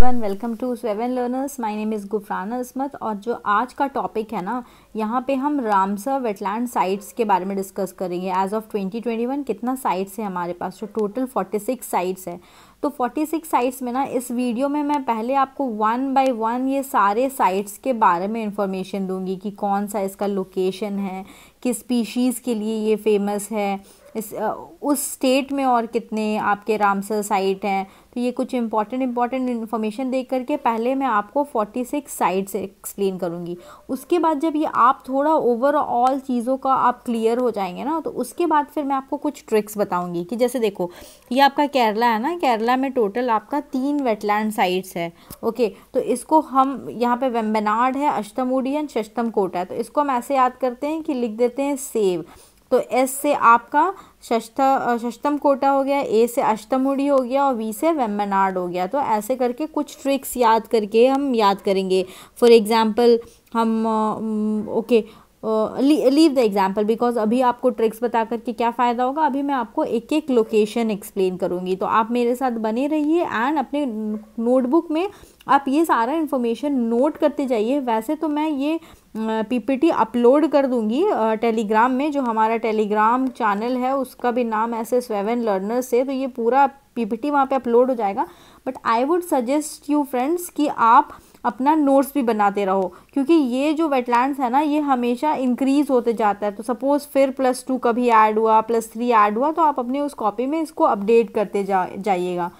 Everyone welcome to seven learners my name is Gufrana Asmat और जो आज का टॉपिक है ना यहाँ पे हम रामसर वेटलैंड साइट्स के बारे में डिस्कस करेंगे एज ऑफ 2021 कितना साइट्स है हमारे पास तो टोटल 46 साइट्स है तो 46 साइट्स में ना इस वीडियो में मैं पहले आपको वन बाय वन ये सारे साइट्स के बारे में इंफॉर्मेशन दूंगी कि कौन सा इसका लोकेशन है किस स्पीशीज़ के लिए ये फेमस है इस उस स्टेट में और कितने आपके रामसर साइट हैं तो ये कुछ इंपॉर्टेंट इंपॉर्टेंट इन्फॉर्मेशन देख करके पहले मैं आपको फोर्टी सिक्स साइड्स एक्सप्लेन करूँगी उसके बाद जब ये आप थोड़ा ओवरऑल चीज़ों का आप क्लियर हो जाएंगे ना तो उसके बाद फिर मैं आपको कुछ ट्रिक्स बताऊँगी कि जैसे देखो ये आपका केरला है ना केरला में टोटल आपका तीन वेटलैंड साइट्स है ओके तो इसको हम यहाँ पे वेम्बेनाड है अष्टमूडी एंड शष्टम कोटा है तो इसको हम ऐसे याद करते हैं कि लिख देते हैं सेव तो एस से आपका षष्ठा षष्टम कोटा हो गया ए से उड़ी हो गया और बी से वेमनार्ड हो गया तो ऐसे करके कुछ ट्रिक्स याद करके हम याद करेंगे फॉर एग्ज़ाम्पल हम okay leave the example because अभी आपको ट्रिक्स बता करके क्या फ़ायदा होगा अभी मैं आपको एक एक लोकेशन एक्सप्लेन करूँगी तो आप मेरे साथ बने रहिए एंड अपने नोटबुक में आप ये सारा इन्फॉर्मेशन नोट करते जाइए वैसे तो मैं ये पीपीटी अपलोड कर दूंगी टेलीग्राम में जो हमारा टेलीग्राम चैनल है उसका भी नाम ऐसे वेवन लर्नर्स है तो ये पूरा पीपीटी वहाँ पे अपलोड हो जाएगा but I would suggest you friends कि आप अपना नोट्स भी बनाते रहो क्योंकि ये जो वेटलैंड्स है ना ये हमेशा इंक्रीज़ होते जाता है तो सपोज़ फिर प्लस टू कभी ऐड हुआ प्लस थ्री ऐड हुआ तो आप अपने उस कॉपी में इसको अपडेट करते जा जाइएगा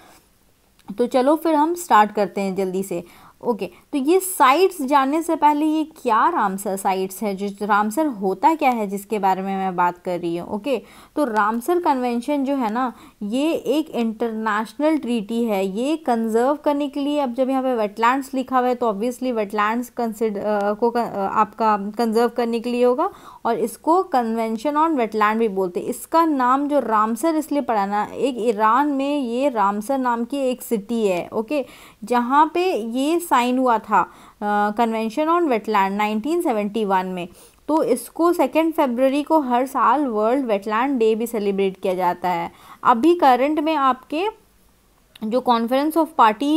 तो चलो फिर हम स्टार्ट करते हैं जल्दी से ओके okay, तो ये साइट्स जानने से पहले ये क्या रामसर साइट्स है जो रामसर होता क्या है जिसके बारे में मैं बात कर रही हूँ ओके okay, तो रामसर कन्वेंशन जो है ना ये एक इंटरनेशनल ट्रीटी है ये कंजर्व करने के लिए अब जब यहाँ पे वेटलैंड्स लिखा हुआ है तो ऑब्वियसली वेटलैंड्स कंसिड को आपका कंजर्व करने के लिए होगा और इसको कन्वेंशन ऑन वेटलैंड भी बोलते हैं इसका नाम जो रामसर इसलिए पड़ा ना एक ईरान में ये रामसर नाम की एक सिटी है ओके जहाँ पे ये साइन हुआ था कन्वेंशन ऑन वेटलैंड 1971 में तो इसको सेकेंड फेबररी को हर साल वर्ल्ड वेटलैंड डे भी सेलिब्रेट किया जाता है अभी करंट में आपके जो कॉन्फ्रेंस ऑफ पार्टी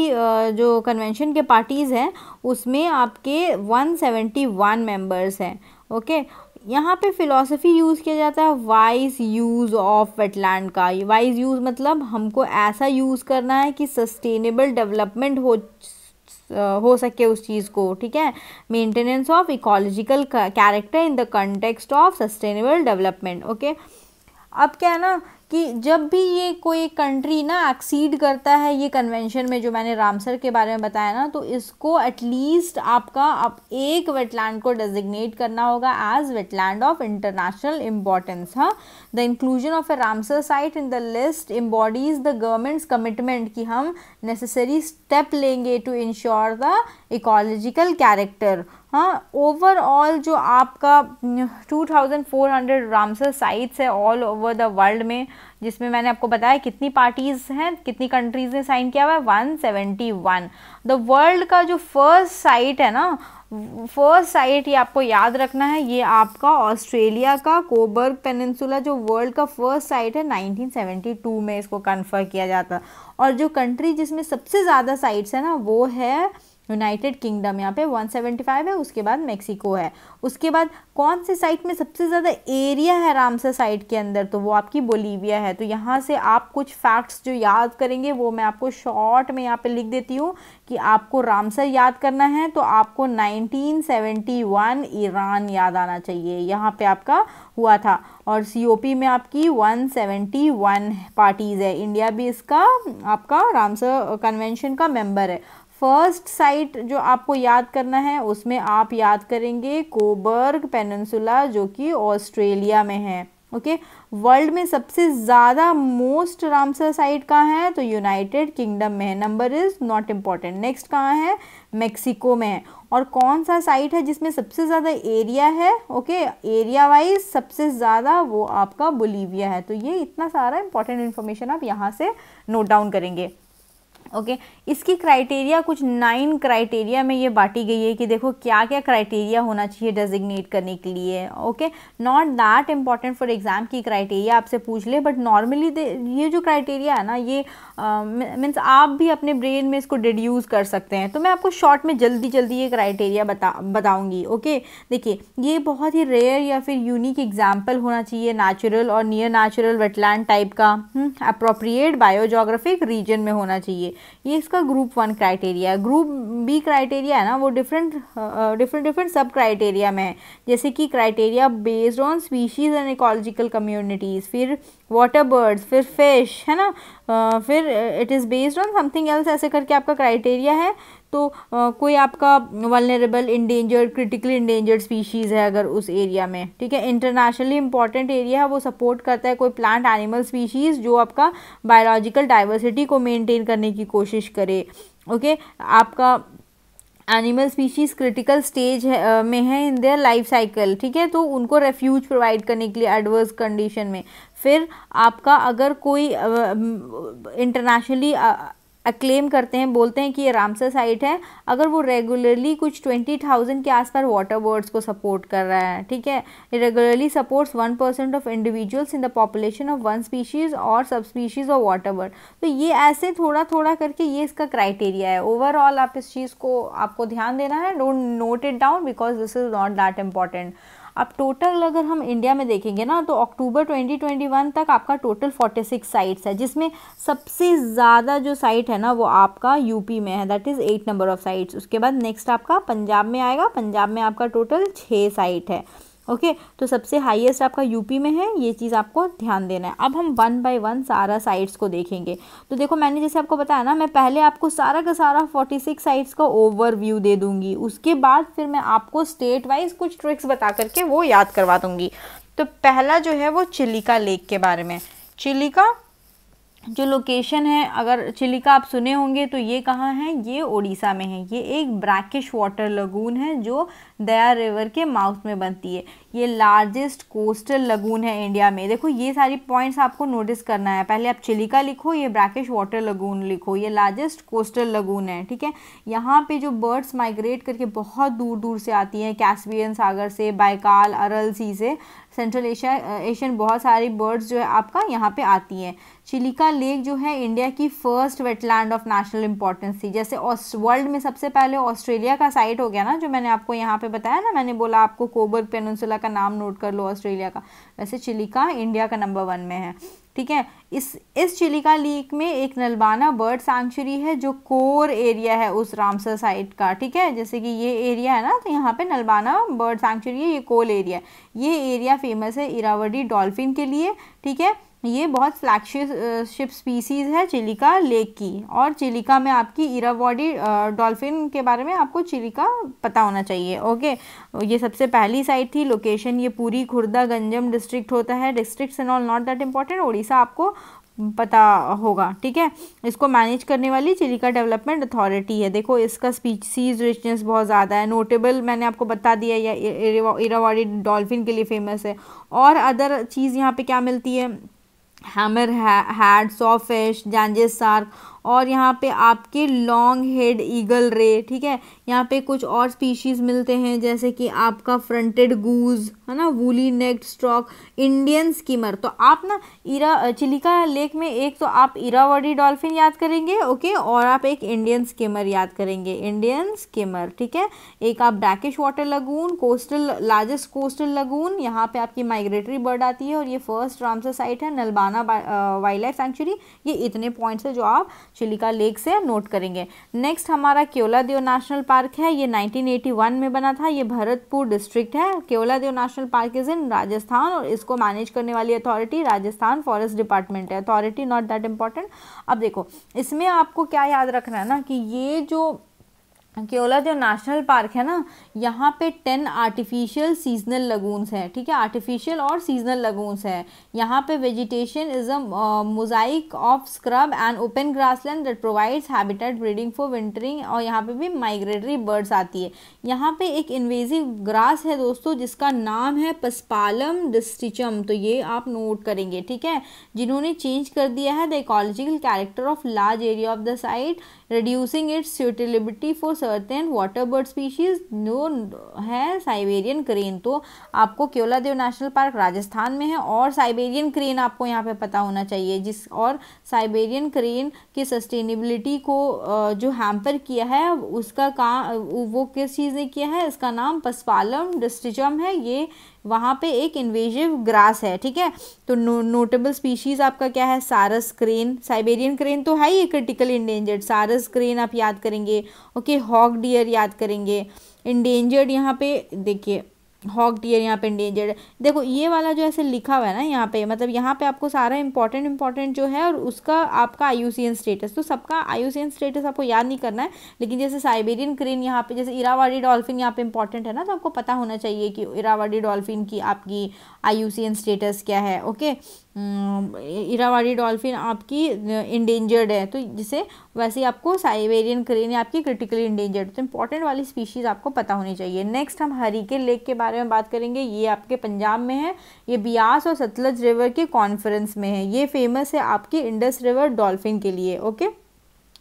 जो कन्वेंशन के पार्टीज़ हैं उसमें आपके 171 मेंबर्स हैं ओके okay? यहाँ पे फ़िलासफ़ी यूज़ किया जाता है वाइज यूज़ ऑफ वेटलैंड का वाइज यूज़ मतलब हमको ऐसा यूज़ करना है कि सस्टेनेबल डेवलपमेंट हो हो सके उस चीज़ को ठीक है maintenance of ecological character in the context of sustainable development okay अब क्या है ना कि जब भी ये कोई कंट्री ना एक्सीड करता है ये कन्वेंशन में जो मैंने रामसर के बारे में बताया ना तो इसको एटलीस्ट आपका आप एक वेटलैंड को डेजिग्नेट करना होगा as wetland of international importance हाँ the inclusion of a Ramsar site in the list embodies the government's commitment कि हम नेसेसरी स्टेप लेंगे to ensure the ecological character हाँ ओवरऑल जो आपका 2400 रामसर साइट्स है ऑल ओवर द वर्ल्ड में जिसमें मैंने आपको बताया कितनी पार्टीज़ हैं कितनी कंट्रीज़ ने साइन किया हुआ है 171 द वर्ल्ड का जो फर्स्ट साइट है ना फर्स्ट साइट ये आपको याद रखना है ये आपका ऑस्ट्रेलिया का कोबर्ग पेनसुला जो वर्ल्ड का फर्स्ट साइट है 1972 में इसको कन्फर्म किया जाता और जो कंट्री जिसमें सबसे ज़्यादा साइट्स है ना वो है यूनाइटेड किंगडम यहाँ पे 175 है उसके बाद मेक्सिको है उसके बाद कौन से साइट में सबसे ज़्यादा एरिया है रामसर साइट के अंदर तो वो आपकी बोलीविया है तो यहाँ से आप कुछ फैक्ट्स जो याद करेंगे वो मैं आपको शॉर्ट में यहाँ पे लिख देती हूँ कि आपको रामसर याद करना है तो आपको 1971 ईरान याद आना चाहिए यहाँ पे आपका हुआ था और सी में आपकी 171 पार्टीज़ है इंडिया भी इसका आपका रामसर कन्वेंशन का मेंबर है फर्स्ट साइट जो आपको याद करना है उसमें आप याद करेंगे कोबर्ग पेनसुला जो कि ऑस्ट्रेलिया में है ओके okay? वर्ल्ड में सबसे ज़्यादा मोस्ट रामसर साइट कहाँ है तो यूनाइटेड किंगडम में है number is not important next कहाँ है मेक्सिको में है और कौन सा साइट है जिसमें सबसे ज़्यादा एरिया है ओके एरिया वाइज सबसे ज़्यादा वो आपका बोलीविया है तो ये इतना सारा इंपॉर्टेंट इन्फॉर्मेशन आप यहाँ से नोट डाउन करेंगे ओके okay? इसकी क्राइटेरिया कुछ नाइन क्राइटेरिया में ये बांटी गई है कि देखो क्या क्या क्राइटेरिया होना चाहिए डेजिग्नेट करने के लिए okay not that important for exam की क्राइटेरिया आपसे पूछ ले बट नॉर्मली ये जो क्राइटेरिया है ना ये मीन्स आप भी अपने ब्रेन में इसको डिड्यूज़ कर सकते हैं तो मैं आपको शॉर्ट में जल्दी जल्दी ये क्राइटेरिया बता बताऊँगी ओके देखिए ये बहुत ही रेयर या फिर यूनिक एग्जाम्पल होना चाहिए नेचुरल और नियर नेचुरल वेटलैंड टाइप का अप्रोप्रिएट बायोजोग्राफिक रीजन में होना चाहिए ये उसका ग्रुप वन क्राइटेरिया है ग्रुप बी क्राइटेरिया है ना वो डिफरेंट डिफरेंट डिफरेंट सब क्राइटेरिया में है जैसे कि criteria based on species and ecological communities फिर वाटर बर्ड्स फिर फिश है ना uh, फिर it is based on something else ऐसे करके आपका क्राइटेरिया है तो कोई आपका vulnerable endangered critically endangered species है अगर उस एरिया में ठीक है इंटरनेशनली इंपॉर्टेंट एरिया है वो सपोर्ट करता है कोई प्लांट एनिमल स्पीशीज़ जो आपका बायोलॉजिकल डाइवर्सिटी को मेनटेन करने की कोशिश करे ओके okay? आपका एनिमल स्पीशीज़ क्रिटिकल स्टेज है, में है इन देयर लाइफ साइकिल ठीक है तो उनको रेफ्यूज प्रोवाइड करने के लिए एडवर्स कंडीशन में फिर आपका अगर कोई इंटरनेशनली क्लेम करते हैं बोलते हैं कि ये रामसर साइट है अगर वो रेगुलरली कुछ ट्वेंटी थाउजेंड के आसपास वाटर बर्ड्स को सपोर्ट कर रहा है ठीक है regularly supports one percent of individuals in the population of one species और सब स्पीशीज़ ऑफ वाटर बर्ड तो ये ऐसे थोड़ा थोड़ा करके ये इसका क्राइटेरिया है ओवरऑल आप इस चीज़ को आपको ध्यान देना है don't note it down because this is not that important अब टोटल अगर हम इंडिया में देखेंगे ना तो अक्टूबर 2021 तक आपका टोटल 46 साइट्स है जिसमें सबसे ज़्यादा जो साइट है ना वो आपका यूपी में है that is eight number of sites उसके बाद नेक्स्ट आपका पंजाब में आएगा पंजाब में आपका टोटल छः साइट है ओके तो सबसे हाईएस्ट आपका यूपी में है ये चीज़ आपको ध्यान देना है अब हम वन बाय वन सारा साइट्स को देखेंगे तो देखो मैंने जैसे आपको बताया ना मैं पहले आपको सारा का सारा फोर्टी सिक्स साइट्स का ओवरव्यू दे दूंगी उसके बाद फिर मैं आपको स्टेट वाइज कुछ ट्रिक्स बता करके वो याद करवा दूंगी तो पहला जो है वो चिलिका लेक के बारे में चिलिका जो लोकेशन है अगर चिलिका आप सुने होंगे तो ये कहाँ है ये ओडिशा में है ये एक ब्रैकिश वाटर लगून है जो दया रिवर के माउथ में बनती है ये लार्जेस्ट कोस्टल लगून है इंडिया में देखो ये सारी पॉइंट्स आपको नोटिस करना है पहले आप चिलिका लिखो ये ब्रैकिश वाटर लगून लिखो ये लार्जेस्ट कोस्टल लगून है ठीक है यहाँ पे जो बर्ड्स माइग्रेट करके बहुत दूर दूर से आती हैं कैस्पियन सागर से बाइकाल अरल सी से सेंट्रल एशिया एशियन बहुत सारी बर्ड्स जो है आपका यहाँ पर आती हैं चिलिका लेक जो है इंडिया की first wetland of national importance थी जैसे वर्ल्ड में सबसे पहले ऑस्ट्रेलिया का साइट हो गया ना जो मैंने आपको यहाँ पे बताया ना मैंने बोला आपको कोबर्ग पेनसुला का नाम नोट कर लो ऑस्ट्रेलिया का वैसे चिलिका इंडिया का नंबर वन में है ठीक है इस इस चिलिका लेक में एक नलबाना बर्ड सेंचुरी है जो कोर एरिया है उस रामसर साइट का ठीक है जैसे कि ये एरिया है ना तो यहाँ पे नलबाना बर्ड सेंचुरी है ये कोल एरिया है ये एरिया फेमस है इरावडी डॉल्फिन के लिए ठीक है ये बहुत फ्लैगशिप स्पीसीज़ है चिलिका लेक की और चिलिका में आपकी इराबॉडी डॉल्फिन के बारे में आपको चिलिका पता होना चाहिए ओके ये सबसे पहली साइट थी लोकेशन ये पूरी खुर्दा गंजम डिस्ट्रिक्ट होता है district and all not that important Orissa आपको पता होगा ठीक है इसको मैनेज करने वाली चिलिका डेवलपमेंट अथॉरिटी है देखो इसका स्पीसीज रिचनेस बहुत ज़्यादा है नोटेबल मैंने आपको बता दिया या इरावाड़ी डॉल्फिन के लिए फेमस है और अदर चीज़ यहाँ पे क्या मिलती है hammerhead, sawfish, Ganges shark और यहाँ पे आपके लॉन्ग हेड ईगल रे ठीक है यहाँ पे कुछ और स्पीशीज़ मिलते हैं जैसे कि आपका फ्रंटेड गूज है ना woolly necked stork Indian skimmer तो आप ना इरा चिलिका लेक में एक तो आप इरावडी डॉल्फिन याद करेंगे ओके और आप एक इंडियन स्कीमर याद करेंगे इंडियन स्कीमर ठीक है एक आप brackish water lagoon coastal largest coastal lagoon यहाँ पे आपकी माइग्रेटरी बर्ड आती है और ये फर्स्ट रामसर साइट है नलबाना वाइल्ड लाइफ सेंचुरी ये इतने पॉइंट्स है जो आप चिलिका लेक से नोट करेंगे नेक्स्ट हमारा केवलादेव नेशनल पार्क है ये 1981 में बना था ये भरतपुर डिस्ट्रिक्ट है Keoladeo national park is in Rajasthan और इसको मैनेज करने वाली अथॉरिटी राजस्थान फॉरेस्ट डिपार्टमेंट है अथॉरिटी नॉट दैट इम्पॉर्टेंट अब देखो इसमें आपको क्या याद रखना है ना कि ये जो केवला जो नेशनल पार्क है ना यहाँ पे टेन आर्टिफिशियल सीजनल लगूनस हैं ठीक है आर्टिफिशियल और सीजनल लगूनस हैं यहाँ पे vegetation is a mosaic of scrub and open grassland that provides habitat breeding for wintering और यहाँ पे भी माइग्रेटरी बर्ड्स आती है यहाँ पे एक इन्वेजिव ग्रास है दोस्तों जिसका नाम है पसपालम डिस्टिचम तो ये आप नोट करेंगे ठीक है जिन्होंने चेंज कर दिया है the ecological character of large area of the site reducing its suitability for certain water bird species no है साइबेरियन क्रेन तो आपको Keoladeo national park Rajasthan में है और साइबेरियन क्रेन आपको यहाँ पे पता होना चाहिए जिस और साइबेरियन क्रेन की सस्टेनेबिलिटी को जो हैम्पर किया है उसका काम वो किस चीज़ ने किया है इसका नाम पसपालम डिस्ट्रिजम है ये वहाँ पे एक इन्वेजिव ग्रास है ठीक है तो नो, नोटेबल स्पीशीज़ आपका क्या है सारस क्रेन साइबेरियन क्रेन तो है ही क्रिटिकल इंडेंजर्ड सारस क्रेन आप याद करेंगे ओके हॉक डियर याद करेंगे इंडेंजर्ड यहाँ पे देखिए हॉक डियर यहाँ पे इंडेंजर्ड देखो ये वाला जो ऐसे लिखा हुआ है ना यहाँ पे मतलब यहाँ पे आपको सारा इंपॉर्टेंट इंपॉर्टेंट जो है और उसका आपका आयुसियन स्टेटस तो सबका आयुसियन स्टेटस आपको याद नहीं करना है लेकिन जैसे साइबेरियन क्रीन यहाँ पे जैसे इरावाडी डॉल्फिन यहाँ पे इंपॉर्टेंट है ना तो आपको पता होना चाहिए कि इरावाडी डॉल्फिन की आपकी आयुसियन स्टेटस क्या है ओके इरावाडी डॉल्फिन आपकी इंडेंजर्ड है तो जिसे वैसे ही आपको साइबेरियन क्रीन आपकी क्रिटिकली इंडेंजर्ड तो इंपॉर्टेंट वाली स्पीशीज़ आपको पता होनी चाहिए नेक्स्ट हम हरी के लेक के बारे बारे में बात करेंगे ये आपके पंजाब में है ये ब्यास और सतलज रिवर के कॉन्फ्रेंस में है ये फेमस है आपके इंडस रिवर डॉल्फिन के लिए ओके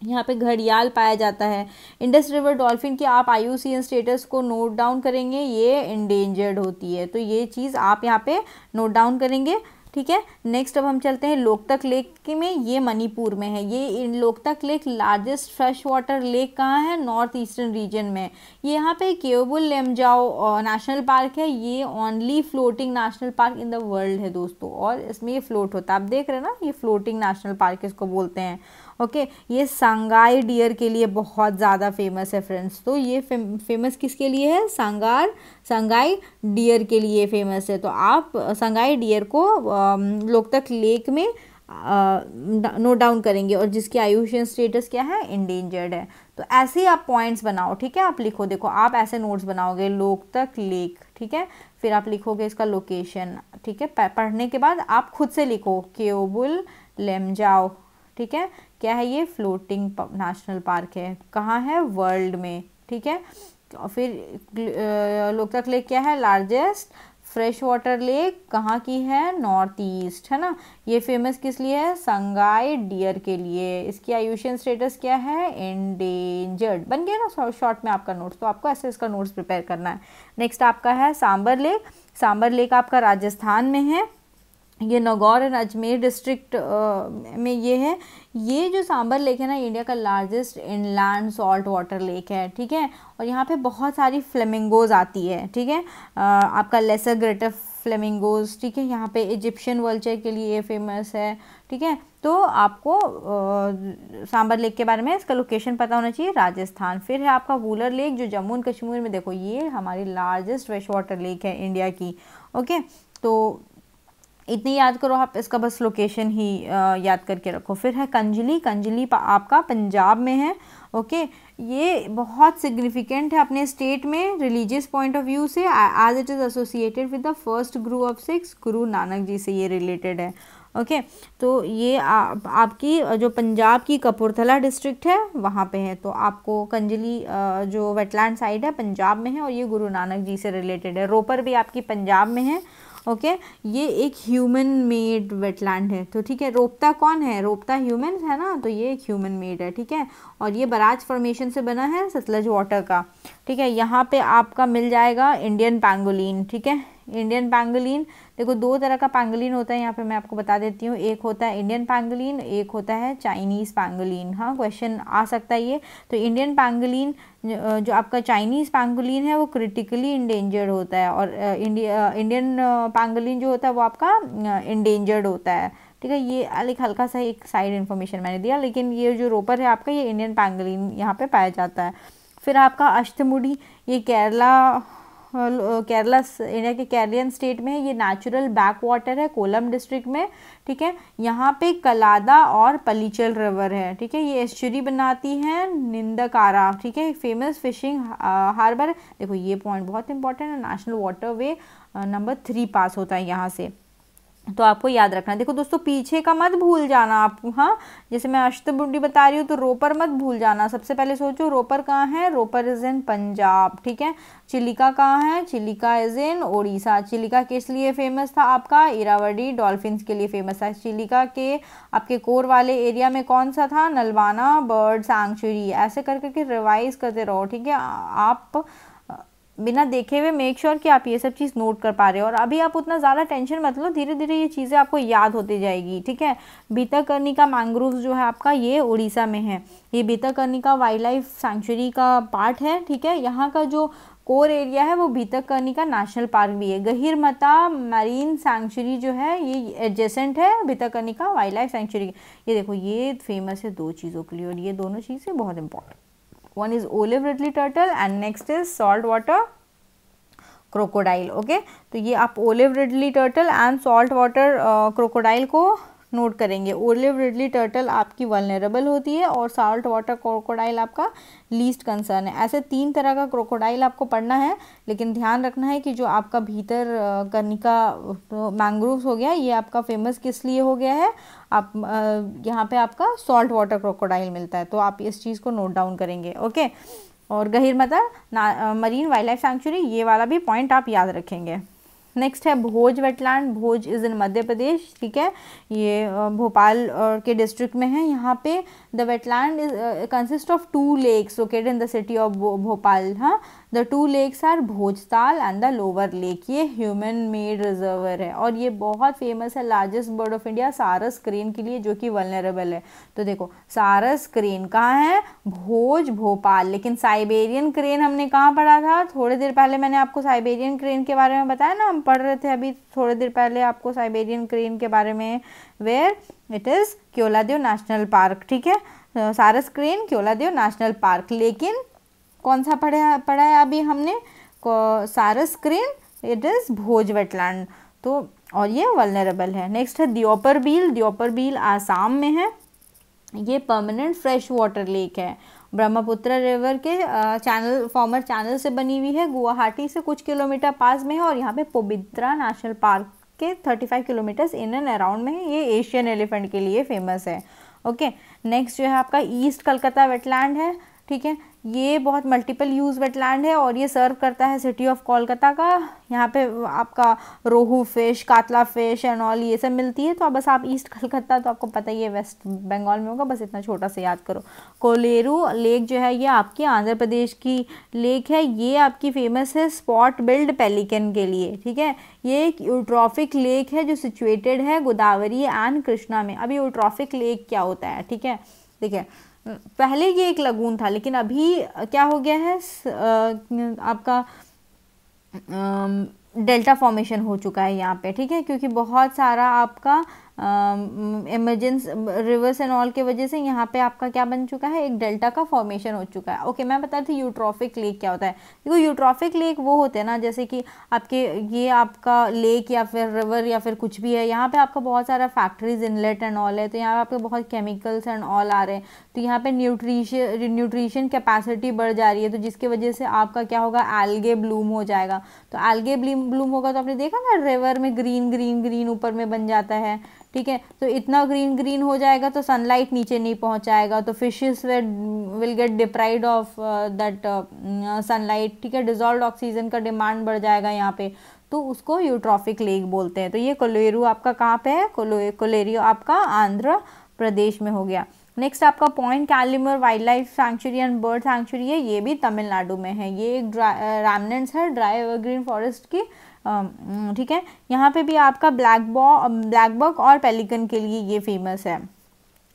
यहाँ पे घड़ियाल पाया जाता है इंडस रिवर डॉल्फिन की आप आई स्टेटस को नोट डाउन करेंगे ये इंडेंजर्ड होती है तो ये चीज़ आप यहाँ पे नोट डाउन करेंगे ठीक है नेक्स्ट अब हम चलते हैं लोकतक लेक में ये मणिपुर में है ये Loktak lake largest fresh water lake कहाँ है नॉर्थ ईस्टर्न रीजन में ये यहाँ पे केबुल लेमजाओ नेशनल पार्क है ये only floating national park in the world है दोस्तों और इसमें ये फ्लोट होता है आप देख रहे हैं ना ये फ्लोटिंग नेशनल पार्क इसको बोलते हैं ओके ये सांगाई डियर के लिए बहुत ज़्यादा फेमस है फ्रेंड्स तो ये फेमस किसके लिए है सांगार सांगाई डियर के लिए फेमस है तो आप सांगाई डियर को um, लोग तक लेक में नोट uh, डाउन करेंगे और जिसकी आयुषियन स्टेटस क्या है इंडेंजर्ड है तो ऐसे ही आप पॉइंट्स बनाओ ठीक है आप लिखो देखो आप ऐसे नोट्स बनाओगे लोक तक लेक ठीक है फिर आप लिखोगे इसका लोकेशन ठीक है पढ़ने के बाद आप खुद से लिखो केओबुल लेमजाओ ठीक है क्या है ये फ्लोटिंग नेशनल पार्क है कहाँ है वर्ल्ड में ठीक है और फिर लोकतक लेक क्या है लार्जेस्ट फ्रेश वाटर लेक कहाँ की है नॉर्थ ईस्ट है ना ये फेमस किस लिए है संगाई डियर के लिए इसकी आयुषियन स्टेटस क्या है एंडेंजर्ड बन गया ना शॉर्ट में आपका नोट्स तो आपको ऐसे इसका नोट्स प्रिपेयर करना है नेक्स्ट आपका है सांबर लेक सांबर लेक आपका राजस्थान में है ये नागौर एंड अजमेर डिस्ट्रिक्ट में ये है ये जो सांबर लेक है ना इंडिया का largest inland salt water lake है ठीक है और यहाँ पे बहुत सारी फ्लेमिंगोज आती है ठीक है आपका लेसर ग्रेटर फ्लेमिंगोज ठीक है यहाँ पे इजिप्शियन वल्चर के लिए फेमस है ठीक है तो आपको आ, सांबर लेक के बारे में इसका लोकेशन पता होना चाहिए राजस्थान फिर है आपका वूलर लेक जो जम्मू एंड कश्मीर में देखो ये हमारी लार्जेस्ट फ्रेश वाटर लेक है इंडिया की ओके तो इतनी याद करो आप इसका बस लोकेशन ही आ, याद करके रखो फिर है कंजली कंजली आपका पंजाब में है ओके ये बहुत सिग्निफिकेंट है अपने स्टेट में रिलीजियस पॉइंट ऑफ व्यू से as it is associated with the first guru of Sikhs Guru Nanak जी से ये रिलेटेड है ओके okay, तो ये आ, आपकी जो पंजाब की कपूरथला डिस्ट्रिक्ट है वहाँ पे है तो आपको कंजली जो वेटलैंड साइड है पंजाब में है और ये गुरु नानक जी से रिलेटेड है रोपर भी आपकी पंजाब में है ओके ये एक ह्यूमन मेड वेटलैंड है तो ठीक है रोपता कौन है रोपता ह्यूमन है ना तो ये एक ह्यूमन मेड है ठीक है और ये बराज फॉर्मेशन से बना है सतलज वाटर का ठीक है यहाँ पे आपका मिल जाएगा इंडियन पैंगोलिन ठीक है इंडियन पैंगोलिन देखो दो तरह का पैंगोलिन होता है यहाँ पे मैं आपको बता देती हूँ एक होता है इंडियन पैंगोलिन एक होता है चाइनीज़ पैंगोलिन हाँ क्वेश्चन आ सकता है ये तो इंडियन पैंगोलिन जो आपका चाइनीज़ पैंगोलिन है वो क्रिटिकली इंडेंजर्ड होता है और इंडिया इंडियन पैंगोलिन जो होता है वो आपका इंडेंजर्ड होता है ठीक है ये एक हल्का सा एक साइड इन्फॉर्मेशन मैंने दिया लेकिन ये जो रोपर है आपका ये इंडियन पैंगोलिन यहाँ पे पाया जाता है फिर आपका अष्टमुढ़ी ये केरला केरला इंडिया के केरलियन स्टेट में है ये नेचुरल बैक वाटर है कोलम डिस्ट्रिक्ट में ठीक है यहाँ पे कलादा और पलीचल रिवर है ठीक है ये एस्चुरी बनाती है निंदकारा ठीक है फेमस फिशिंग हार्बर देखो ये पॉइंट बहुत इंपॉर्टेंट है national waterway number three pass होता है यहाँ से तो आपको याद रखना देखो दोस्तों पीछे का मत भूल जाना आप हाँ जैसे मैं अष्टभुंडी बता रही हूँ तो रोपर मत भूल जाना सबसे पहले सोचो रोपर कहाँ है रोपर इज़ इन पंजाब ठीक है चिलिका कहाँ है चिलिका इज़ इन ओडिशा चिलिका किस लिए फेमस था आपका इरावडी डॉल्फिन्स के लिए फेमस था चिलिका के आपके कोर वाले एरिया में कौन सा था नलवाना बर्ड सेंचुरी ऐसे कर करके रिवाइज करते रहो ठीक है आप बिना देखे हुए मेक श्योर कि आप ये सब चीज़ नोट कर पा रहे हो और अभी आप उतना ज़्यादा टेंशन मत लो धीरे धीरे ये चीज़ें आपको याद होती जाएगी ठीक है बीताकर्णी का मैंग्रोव जो है आपका ये उड़ीसा में है ये बीताकर्णी का वाइल्ड लाइफ सेंचुरी का पार्ट है ठीक है यहाँ का जो कोर एरिया है वो भीतरकर्णी का नेशनल पार्क भी है गहिर मता मरीन सेंचुरी जो है ये एडजेसेंट है भीतरकर्णी का वाइल्ड लाइफ सेंचुरी ये देखो ये फेमस है दो चीज़ों के लिए और ये दोनों चीज़ें बहुत important one is olive ridley turtle and next is salt water crocodile okay to ye aap olive ridley turtle and salt water uh, crocodile ko note करेंगे ओलिव रिडली टर्टल आपकी वलनरेबल होती है और साल्ट वाटर क्रोकोडाइल आपका least concern है ऐसे तीन तरह का क्रोकोडाइल आपको पढ़ना है लेकिन ध्यान रखना है कि जो आपका भीतर कर्निका मैंग्रोव्स हो गया ये आपका फेमस किस लिए हो गया है आप यहाँ पे आपका सॉल्ट वाटर क्रोकोडाइल मिलता है तो आप इस चीज़ को नोट डाउन करेंगे ओके और Gahirmatha marine wildlife sanctuary ये वाला भी पॉइंट आप याद रखेंगे नेक्स्ट है भोज वेटलैंड भोज इज़ इन मध्य प्रदेश ठीक है ये भोपाल के डिस्ट्रिक्ट में है यहाँ पे the wetland is consist of two lakes located in the city of Bhopal हाँ the two lakes are Bhojtal and the lower lake ये ह्यूमन मेड रिजर्वर है और ये बहुत फेमस है largest bird of India sarus crane के लिए जो कि वलनरेबल है तो देखो सारस क्रेन कहाँ है भोज भोपाल लेकिन साइबेरियन क्रेन हमने कहाँ पढ़ा था थोड़ी देर पहले मैंने आपको साइबेरियन क्रेन के बारे में बताया ना हम पढ़ रहे थे अभी थोड़ी देर पहले आपको साइबेरियन क्रेन के बारे में where it is Keoladeo national park ठीक है सारस क्रेन क्योलादेव नेशनल पार्क लेकिन कौन सा पढ़ा पढ़ा है अभी हमने sarus crane it is Bhoj wetland तो और ये वलनरेबल है नेक्स्ट है दियोपर बील दियोपर बील आसाम में है ये परमानेंट फ्रेश वाटर लेक है ब्रह्मपुत्र रिवर के चैनल फॉर्मर चैनल से बनी हुई है गुवाहाटी से कुछ किलोमीटर पास में है और यहाँ पे पोबित्रा नेशनल पार्क के 35 किलोमीटर्स इन एंड अराउंड में है ये एशियन एलिफेंट के लिए फेमस है ओके नेक्स्ट जो है आपका ईस्ट कलकत्ता वेटलैंड है ठीक है ये बहुत मल्टीपल यूज़ वेटलैंड है और ये सर्व करता है सिटी ऑफ कोलकाता का यहाँ पे आपका rohu fish catla fish and all ये सब मिलती है तो आप बस आप ईस्ट कलकत्ता तो आपको पता ही है वेस्ट बंगाल में होगा बस इतना छोटा सा याद करो कोलेरू लेक जो है ये आपकी आंध्र प्रदेश की लेक है ये आपकी फेमस है स्पॉट बिल्ड पेलिकन के लिए ठीक है ये एक यूट्रॉफिक लेक है जो सिचुएटेड है गोदावरी एंड कृष्णा में अब यूट्रॉफिक लेक क्या होता है ठीक है देखिए पहले ये एक लगून था लेकिन अभी क्या हो गया है आपका डेल्टा फॉर्मेशन हो चुका है यहाँ पे ठीक है क्योंकि बहुत सारा आपका इमरजेंस रिवर्स एंड ऑल के वजह से यहाँ पे आपका क्या बन चुका है एक डेल्टा का फॉर्मेशन हो चुका है ओके मैं बता रही थी यूट्रॉफिक लेक क्या होता है देखो यूट्रॉफिक लेक वो होते हैं ना जैसे कि आपके ये आपका लेक या फिर रिवर या फिर कुछ भी है यहाँ पे आपका बहुत सारा फैक्ट्रीज इनलेट एंड ऑल है तो यहाँ पे आपके बहुत केमिकल्स एंड ऑल आ रहे हैं तो यहाँ पे न्यूट्रीशन न्यूट्रीशन कैपेसिटी बढ़ जा रही है तो जिसके वजह से आपका क्या होगा एल्गे ब्लूम हो जाएगा तो एल्गे ब्लूम होगा तो आपने देखा ना रिवर में ग्रीन ग्रीन ग्रीन ऊपर में बन जाता है ठीक है तो इतना ग्रीन ग्रीन हो जाएगा तो सनलाइट नीचे नहीं पहुंचाएगा तो fishes will get deprived of that sunlight ठीक है डिजोल्व ऑक्सीजन का डिमांड बढ़ जाएगा यहाँ पे तो उसको यूट्रॉफिक लेक बोलते हैं तो ये कोलेरू आपका कहाँ पे है कोलेरियो आपका आंध्र प्रदेश में हो गया नेक्स्ट आपका point Calimere wildlife sanctuary and bird sanctuary है ये भी तमिलनाडु में है ये एक ड्रा, uh, है ड्राई एवरग्रीन फॉरेस्ट की हम्म, ठीक है यहाँ पे भी आपका ब्लैक बॉ ब्लैक बॉक और पेलिकन के लिए ये फेमस है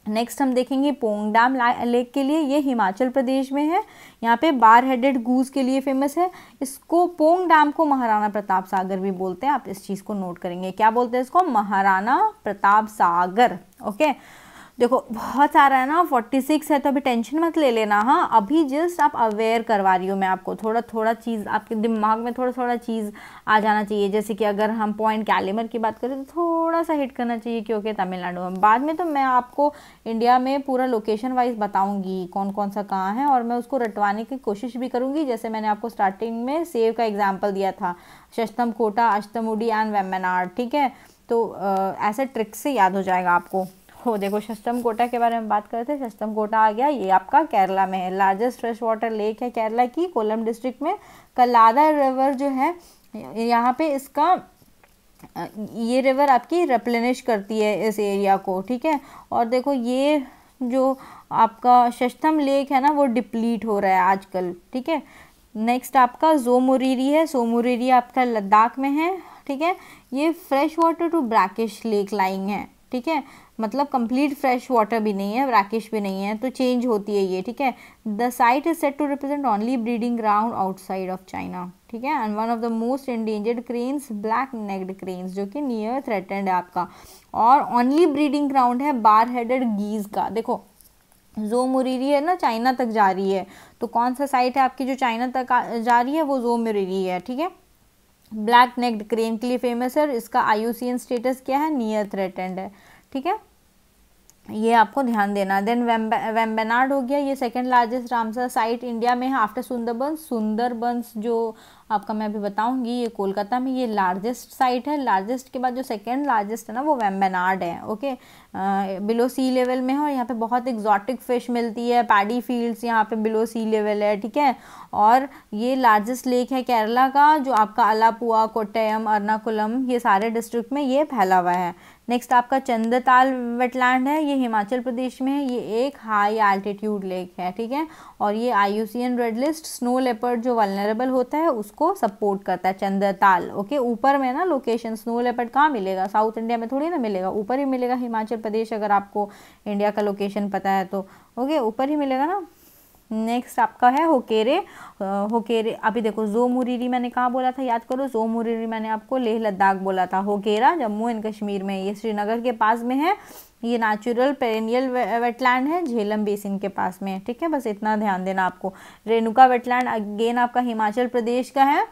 नेक्स्ट हम देखेंगे पोंग डैम लेक के लिए ये हिमाचल प्रदेश में है यहाँ पे बार हेडेड गूज के लिए फेमस है इसको पोंग डैम को महाराणा प्रताप सागर भी बोलते हैं आप इस चीज़ को नोट करेंगे क्या बोलते हैं इसको महाराणा प्रताप सागर ओके okay? देखो बहुत सारा है ना फोर्टी सिक्स है तो अभी टेंशन मत ले लेना हाँ अभी जस्ट आप अवेयर करवा रही हूँ मैं आपको थोड़ा थोड़ा चीज़ आपके दिमाग में थोड़ा थोड़ा चीज़ आ जाना चाहिए जैसे कि अगर हम पॉइंट कैलेमर की बात करें तो थोड़ा सा हिट करना चाहिए क्योंकि तमिलनाडु में बाद में तो मैं आपको इंडिया में पूरा लोकेशन वाइज बताऊँगी कौन कौन सा कहाँ है और मैं उसको रटवाने की कोशिश भी करूँगी जैसे मैंने आपको स्टार्टिंग में सेव का एग्जाम्पल दिया था शस्तम कोटा अष्टमुडी एंड वेमेनार ठीक है तो ऐसे ट्रिक से याद हो जाएगा आपको हो देखो सस्तम कोटा के बारे में बात करते हैं सस्तम कोटा आ गया ये आपका केरला में है लार्जेस्ट फ्रेश वाटर लेक है केरला की कोलम डिस्ट्रिक्ट में कलादा रिवर जो है यहाँ पे इसका ये रिवर आपकी रिप्लेनिश करती है इस एरिया को ठीक है और देखो ये जो आपका सस्तम लेक है ना वो डिप्लीट हो रहा है आजकल ठीक है नेक्स्ट आपका जोमोरीरी है सोमोरीरी आपका लद्दाख में है ठीक है ये fresh water to brackish lake lying है ठीक है मतलब कंप्लीट फ्रेश वाटर भी नहीं है राकेश भी नहीं है तो चेंज होती है ये ठीक है the site is set to represent only breeding ground outside of China ठीक है and one of the most endangered cranes black necked cranes जो कि नियर थ्रेटेंड है आपका और ओनली ब्रीडिंग ग्राउंड है बार हेडेड गीज का देखो जो मुरीरी है ना चाइना तक जा रही है तो कौन सा साइट है आपकी जो चाइना तक जा रही है वो जो मुरीरी है ठीक है ब्लैक नेक्ड क्रेन के लिए फेमस है इसका आई स्टेटस क्या है नियर थ्रेटेंड है ठीक है ये आपको ध्यान देना देन वेम्बेनाड हो गया ये second largest Ramsar site India में है आफ्टर सुंदरबंस सुंदरबंस जो आपका मैं अभी बताऊंगी ये कोलकाता में ये लार्जेस्ट साइट है लार्जेस्ट के बाद जो सेकेंड लार्जेस्ट है ना वो वेम्बेनाड है ओके बिलो सी लेवल में है और यहाँ पे बहुत एग्जॉटिक फिश मिलती है पैडी फील्ड्स यहाँ पे बिलो सी लेवल है ठीक है और ये लार्जेस्ट लेक है केरला का जो आपका अलापुआ कोटयम अर्नाकुलम ये सारे डिस्ट्रिक्ट में ये फैला हुआ है नेक्स्ट आपका चंद्रताल वेटलैंड है ये हिमाचल प्रदेश में है ये एक हाई आल्टीट्यूड लेक है ठीक है और ये I red list snow leopard जो वलनरेबल होता है उसको सपोर्ट करता है चंद्रताल ओके ऊपर में ना लोकेशन स्नो लेपर्ड कहाँ मिलेगा साउथ इंडिया में थोड़ी ना मिलेगा ऊपर ही मिलेगा हिमाचल प्रदेश अगर आपको इंडिया का लोकेशन पता है तो ओके ऊपर ही मिलेगा ना नेक्स्ट आपका है होकेरे होकेरे अभी देखो जो मुरीरी मैंने कहाँ बोला था याद करो जो मुरीरी मैंने आपको लेह लद्दाख बोला था होकेरा जम्मू एंड कश्मीर में ये श्रीनगर के पास में है ये नेचुरल पेरेनियल वेटलैंड है झेलम बेसिन के पास में ठीक है बस इतना ध्यान देना आपको रेणुका वेटलैंड अगेन आपका हिमाचल प्रदेश का है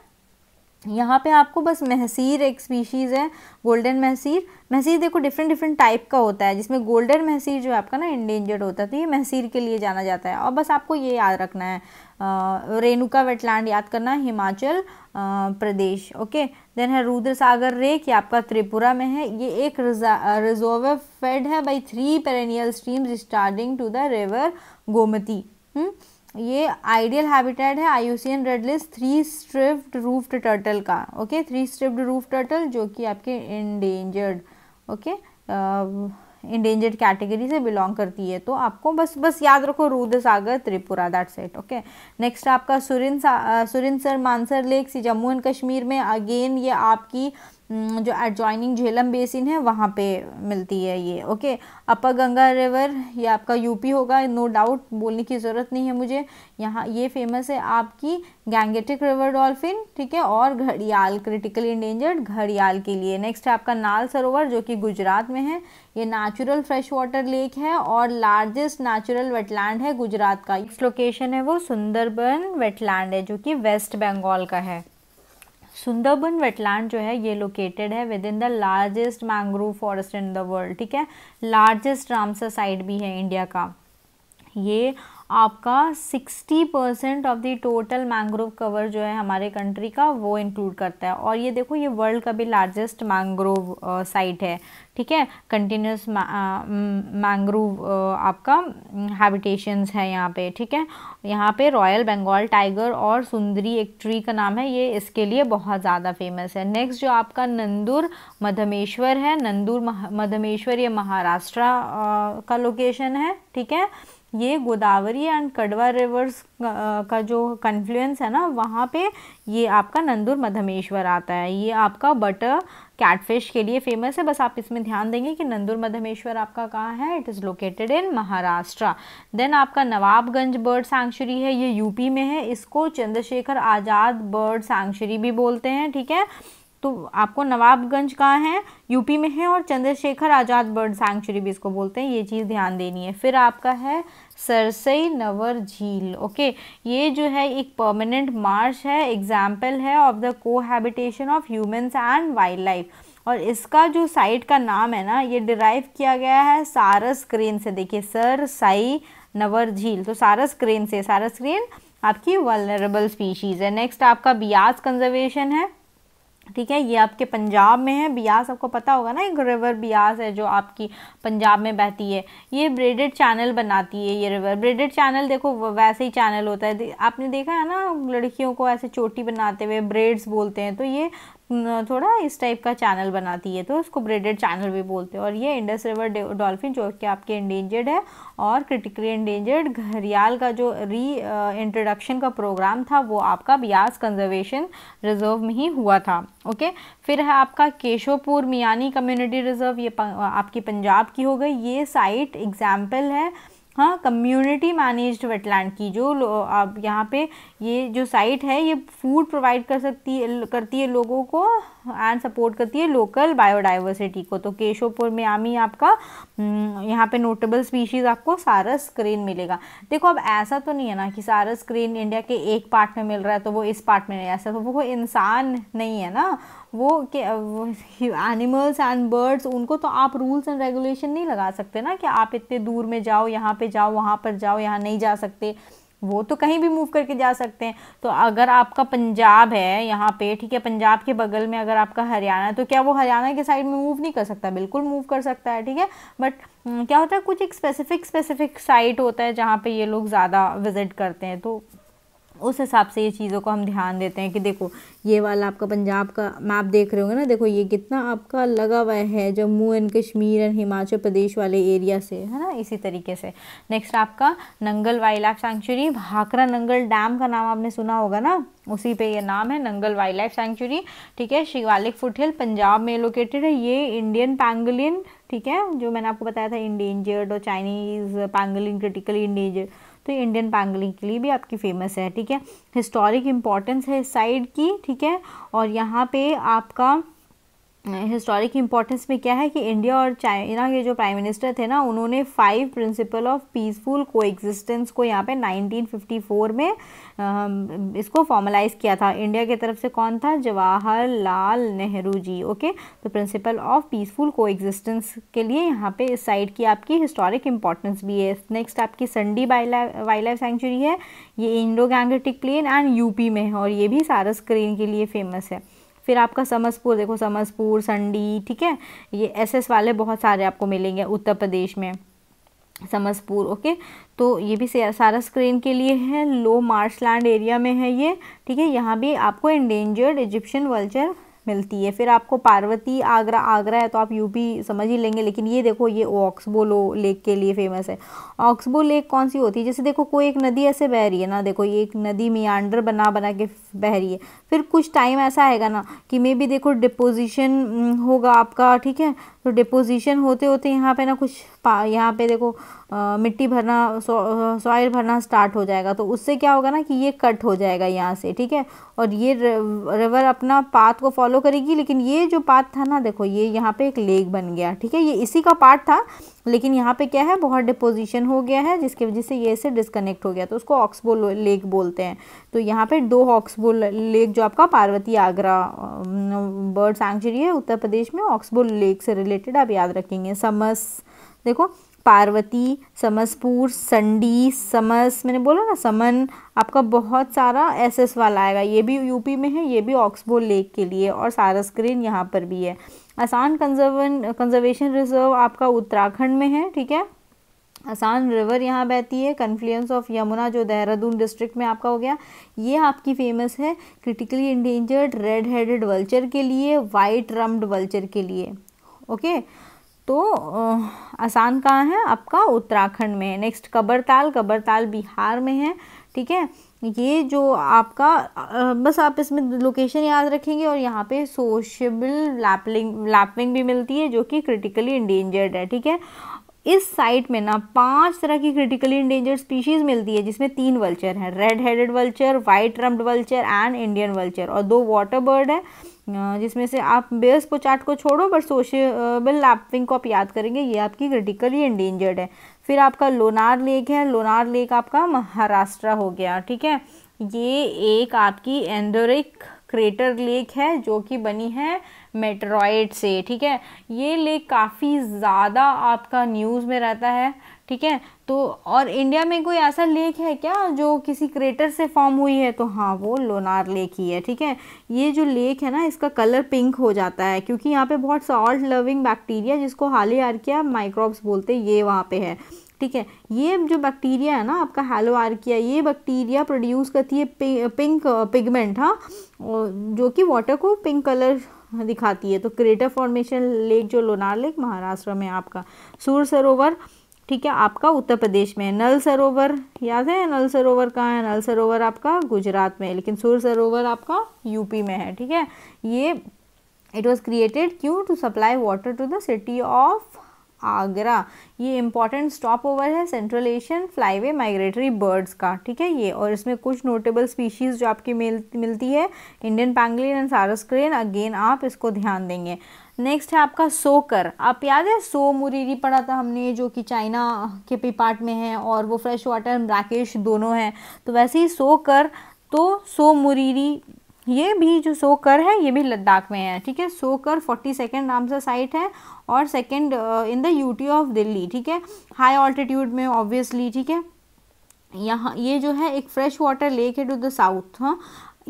यहाँ पे आपको बस महसीर एक स्पीशीज़ है गोल्डन महसीर महसीर देखो डिफरेंट डिफरेंट टाइप का होता है जिसमें गोल्डन महसीर जो है आपका ना इंडेंजर्ड होता है तो ये महसीर के लिए जाना जाता है और बस आपको ये याद रखना है रेणुका वेटलैंड याद करना हिमाचल प्रदेश ओके देन है रुद्र सागर रेक ये आपका त्रिपुरा में है ये एक रिजर्व फेड है by three perennial streams starting to the river Gomti हुँ? ये आइडियल हैबिटेट है red list three striped roofed turtle का okay three striped roof turtle जो कि आपके इंडेंजर्ड ओके इंडेंजर्ड कैटेगरी से बिलोंग करती है तो आपको बस बस याद रखो Rudrasagar Tripura that set okay next आपका Surin Surinsar Mansar lake Jammu and Kashmir में अगेन ये आपकी हम्म, जो एडजॉइनिंग झेलम बेसिन है वहाँ पे मिलती है ये ओके अपर गंगा रिवर ये आपका यूपी होगा नो डाउट बोलने की ज़रूरत नहीं है मुझे यहाँ ये फेमस है आपकी गैंगेटिक रिवर डॉल्फिन ठीक है और घड़ियाल क्रिटिकली इंडेंजर्ड घड़ियाल के लिए नेक्स्ट है आपका नाल सरोवर जो कि गुजरात में है ये नेचुरल फ्रेश वाटर लेक है और लार्जेस्ट नेचुरल वेटलैंड है गुजरात का नेक्स्ट लोकेशन है वो सुंदरबन वेटलैंड है जो कि वेस्ट बंगाल का है सुंदरबन वेटलैंड जो है ये लोकेटेड है within the largest mangrove forest in the world ठीक है लार्जेस्ट रामसर साइट भी है इंडिया का ये आपका 60 percent of the total mangrove cover जो है हमारे कंट्री का वो इंक्लूड करता है और ये देखो ये वर्ल्ड का भी लार्जेस्ट मैंग्रोव साइट है ठीक है कंटिन्यूस मैंग्रोव आपका हैबिटेशंस है यहाँ पे ठीक है यहाँ पे रॉयल बंगाल टाइगर और सुंदरी एक ट्री का नाम है ये इसके लिए बहुत ज़्यादा फेमस है नेक्स्ट जो आपका नंदूर मधमेश्वर है नंदूर मधमेश्वर ये महाराष्ट्र का लोकेशन है ठीक है ये गोदावरी एंड कड़वा रिवर्स का जो कन्फ्लुएंस है ना वहाँ पे ये आपका नंदूर मधमेश्वर आता है ये आपका बटर कैटफिश के लिए फेमस है बस आप इसमें ध्यान देंगे कि नंदूर मधमेश्वर आपका कहाँ है it is located in Maharashtra then आपका नवाबगंज बर्ड सेंचुरी है ये यूपी में है इसको चंद्रशेखर आज़ाद बर्ड सेंचुरी भी बोलते हैं ठीक है तो आपको नवाबगंज कहाँ है यूपी में है और चंद्रशेखर आज़ाद बर्ड सेंचुरी भी इसको बोलते हैं ये चीज़ ध्यान देनी है फिर आपका है सरसई नवर झील ओके ये जो है एक परमानेंट मार्श है एग्जाम्पल है of the cohabitation of humans and wildlife और इसका जो साइट का नाम है ना ये डिराइव किया गया है सारस क्रेन से देखिए सर साई नवर झील तो सारस क्रेन से सारस क्रेन आपकी वलनरेबल स्पीशीज़ है नेक्स्ट आपका ब्याज कंजर्वेशन है ठीक है ये आपके पंजाब में है बियास आपको पता होगा ना एक रिवर बियास है जो आपकी पंजाब में बहती है ये ब्रेडेड चैनल बनाती है ये रिवर ब्रेडेड चैनल देखो वैसे ही चैनल होता है आपने देखा है ना लड़कियों को ऐसे चोटी बनाते हुए ब्रेड्स बोलते हैं तो ये थोड़ा इस टाइप का चैनल बनाती है तो उसको ब्रेडेड चैनल भी बोलते हैं और ये इंडस रिवर डॉल्फिन जो कि आपके इंडेंजर्ड है और क्रिटिकली इंडेंजर्ड घरियाल का जो री इंट्रोडक्शन का प्रोग्राम था वो आपका ब्यास कंजर्वेशन रिजर्व में ही हुआ था ओके फिर है आपका केशोपुर मियानी कम्युनिटी रिजर्व ये आपकी पंजाब की हो गई ये साइट एग्जाम्पल है हाँ कम्युनिटी मैनेज्ड वेटलैंड की जो आप यहाँ पे ये जो साइट है ये फूड प्रोवाइड कर सकती है करती है लोगों को एंड सपोर्ट करती है लोकल बायोडाइवर्सिटी को तो केशोपुर में आमी आपका हम्म, यहाँ पे नोटेबल स्पीशीज़ आपको सारस क्रेन मिलेगा देखो अब ऐसा तो नहीं है ना कि सारस क्रेन इंडिया के एक पार्ट में मिल रहा है तो वो इस पार्ट में नहीं ऐसा तो वो इंसान नहीं है ना वो एनिमल्स एंड बर्ड्स उनको तो आप रूल्स एंड रेगुलेशन नहीं लगा सकते ना कि आप इतने दूर में जाओ यहाँ पे जाओ वहाँ पर जाओ यहाँ नहीं जा सकते वो तो कहीं भी मूव करके जा सकते हैं तो अगर आपका पंजाब है यहाँ पे ठीक है पंजाब के बगल में अगर आपका हरियाणा है तो क्या वो हरियाणा के साइड में मूव नहीं कर सकता बिल्कुल मूव कर सकता है ठीक है बट हम्म, क्या होता है कुछ एक स्पेसिफिक स्पेसिफिक साइट होता है जहाँ पे ये लोग ज़्यादा विज़िट करते हैं तो उस हिसाब से ये चीज़ों को हम ध्यान देते हैं कि देखो ये वाला आपका पंजाब का मैप देख रहे होंगे ना देखो ये कितना आपका लगा हुआ है जम्मू एंड कश्मीर एंड हिमाचल प्रदेश वाले एरिया से है ना इसी तरीके से नेक्स्ट आपका Nangal wildlife sanctuary Bhakra Nangal dam का नाम आपने सुना होगा ना उसी पे ये नाम है नंगल वाइल्ड लाइफ सेंचुरी ठीक है शिवालिक फुटहिल पंजाब में लोकेटेड है ये इंडियन पैंगलिन ठीक है जो मैंने आपको बताया था इंडेंजर्ड और चाइनीज़ पैंगलिन क्रिटिकली इंडेंजर्ड तो इंडियन पैंगलिंग के लिए भी आपकी फेमस है ठीक है हिस्टोरिक इम्पोर्टेंस है इस साइड की ठीक है और यहाँ पे आपका हिस्टोरिक इम्पोर्टेंस में क्या है कि इंडिया और चाइना के जो प्राइम मिनिस्टर थे ना उन्होंने five principle of peaceful existence को यहाँ पे 1954 में इसको फॉर्मलाइज किया था इंडिया की तरफ से कौन था जवाहरलाल नेहरू जी ओके तो प्रिंसिपल ऑफ पीसफुल एग्जिस्टेंस के लिए यहाँ पे इस साइड की आपकी हिस्टोरिक इम्पोर्टेंस भी है नेक्स्ट आपकी संडी वाइल्ड लाइफ सेंचुरी है ये Indo Gangetic plain and UP में है और ये भी सारस स्क्रीन के लिए फेमस है फिर आपका समसपुर देखो समसपुर संडी ठीक है ये एसएस वाले बहुत सारे आपको मिलेंगे उत्तर प्रदेश में समसपुर ओके तो ये भी सारा स्क्रीन के लिए है लो मार्श लैंड एरिया में है ये ठीक है यहाँ भी आपको एंडेंजर्ड इजिप्शियन वल्चर मिलती है फिर आपको पार्वती आगरा आगरा है तो आप यूपी समझ ही लेंगे लेकिन ये देखो ये ऑक्सबोलो लेक के लिए फेमस है ऑक्सबो लेक कौन सी होती है जैसे देखो कोई एक नदी ऐसे बह रही है ना देखो ये एक नदी मियांडर बना बना के बह रही है फिर कुछ टाइम ऐसा आएगा ना कि मे बी देखो डिपोजिशन होगा आपका ठीक है तो डिपोजिशन होते होते यहाँ पे ना कुछ यहाँ पे देखो आ, मिट्टी भरना सॉइल भरना स्टार्ट हो जाएगा तो उससे क्या होगा ना कि ये कट हो जाएगा यहाँ से ठीक है और ये रिवर अपना पाथ को फॉलो करेगी लेकिन ये जो पाथ था ना देखो ये यहाँ पे एक लेक बन गया ठीक है ये इसी का पार्ट था लेकिन यहाँ पे क्या है बहुत डिपोजिशन हो गया है जिसकी वजह से ये इसे डिसकनेक्ट हो गया तो उसको ऑक्सबो लेक बोलते हैं तो यहाँ पे दो ऑक्सबो लेक जो आपका पार्वती आगरा बर्ड सेंचुरी है उत्तर प्रदेश में ऑक्सबुल लेक से रिलेटेड आप याद रखेंगे समस देखो पार्वती समसपुर संडी समस मैंने बोला ना समन आपका बहुत सारा एसएस वाला आएगा ये भी यूपी में है ये भी ऑक्सबो लेक के लिए और सारस ग्रीन यहाँ पर भी है आसान कंजर्वन कंजर्वेशन रिजर्व आपका उत्तराखंड में है ठीक है आसान रिवर यहाँ बहती है कन्फ्लुएंस ऑफ यमुना जो देहरादून डिस्ट्रिक्ट में आपका हो गया ये आपकी फेमस है critically endangered red headed vulture के लिए वाइट रम्ड वल्चर के लिए ओके तो आसान कहाँ है आपका उत्तराखंड में है नेक्स्ट कबरताल कबरताल बिहार में है ठीक है ये जो आपका बस आप इसमें लोकेशन याद रखेंगे और यहाँ पे सोशबल लैपलिंग लैपविंग भी मिलती है जो कि क्रिटिकली इंडेंजर्ड है ठीक है इस साइट में ना पांच तरह की क्रिटिकली इंडेंजर्ड स्पीशीज मिलती है जिसमें तीन वल्चर हैं red headed vulture white rumped vulture and Indian vulture और दो वाटर बर्ड है जिसमें से आप बेस पोचाट को छोड़ो बट सोशल लैपिंग को आप याद करेंगे ये आपकी क्रिटिकली एंडेंजर्ड है फिर आपका लोनार लेक है लोनार लेक आपका महाराष्ट्र हो गया ठीक है ये एक आपकी एंडोरिक क्रेटर लेक है जो कि बनी है मेट्रॉइड से ठीक है ये लेक काफ़ी ज़्यादा आपका न्यूज़ में रहता है ठीक है तो और इंडिया में कोई ऐसा लेक है क्या जो किसी क्रेटर से फॉर्म हुई है तो हाँ वो लोनार लेक ही है ठीक है ये जो लेक है ना इसका कलर पिंक हो जाता है क्योंकि यहाँ पे बहुत सॉल्ट लविंग बैक्टीरिया जिसको हाली आर्किया माइक्रोब्स बोलते हैं ये वहाँ पे है ठीक है ये जो बैक्टीरिया है ना आपका हेलो आर्किया ये बैक्टीरिया प्रोड्यूस करती है पिंक पिगमेंट हाँ जो कि वाटर को पिंक कलर दिखाती है तो क्रेटर फॉर्मेशन लेक जो लोनार लेक महाराष्ट्र में आपका सूर सरोवर ठीक है आपका उत्तर प्रदेश में नल सरोवर याद है नल सरोवर कहाँ है नल सरोवर आपका गुजरात में लेकिन सूर सरोवर आपका यूपी में है ठीक है ये it was created due to supply water to the city of Agra ये इंपॉर्टेंट स्टॉप ओवर है central Asian flyway migratory birds का ठीक है ये और इसमें कुछ नोटेबल स्पीशीज़ जो आपकी मिल मिलती है Indian pangolin and sarus crane again आप इसको ध्यान देंगे नेक्स्ट है आपका सोकर आप याद है सो मुरीरी पढ़ा था हमने जो कि चाइना के पी पार्ट में है और वो फ्रेश वाटर राकेश दोनों हैं तो वैसे ही सोकर तो सो मुरीरी ये भी जो सोकर है ये भी लद्दाख में है ठीक है सोकर फोर्टी सेकेंड नाम से साइट है और second in the UT of Delhi ठीक है हाई ऑल्टीट्यूड में ऑब्वियसली ठीक है यहाँ ये जो है एक फ्रेश वाटर लेक है टू द साउथ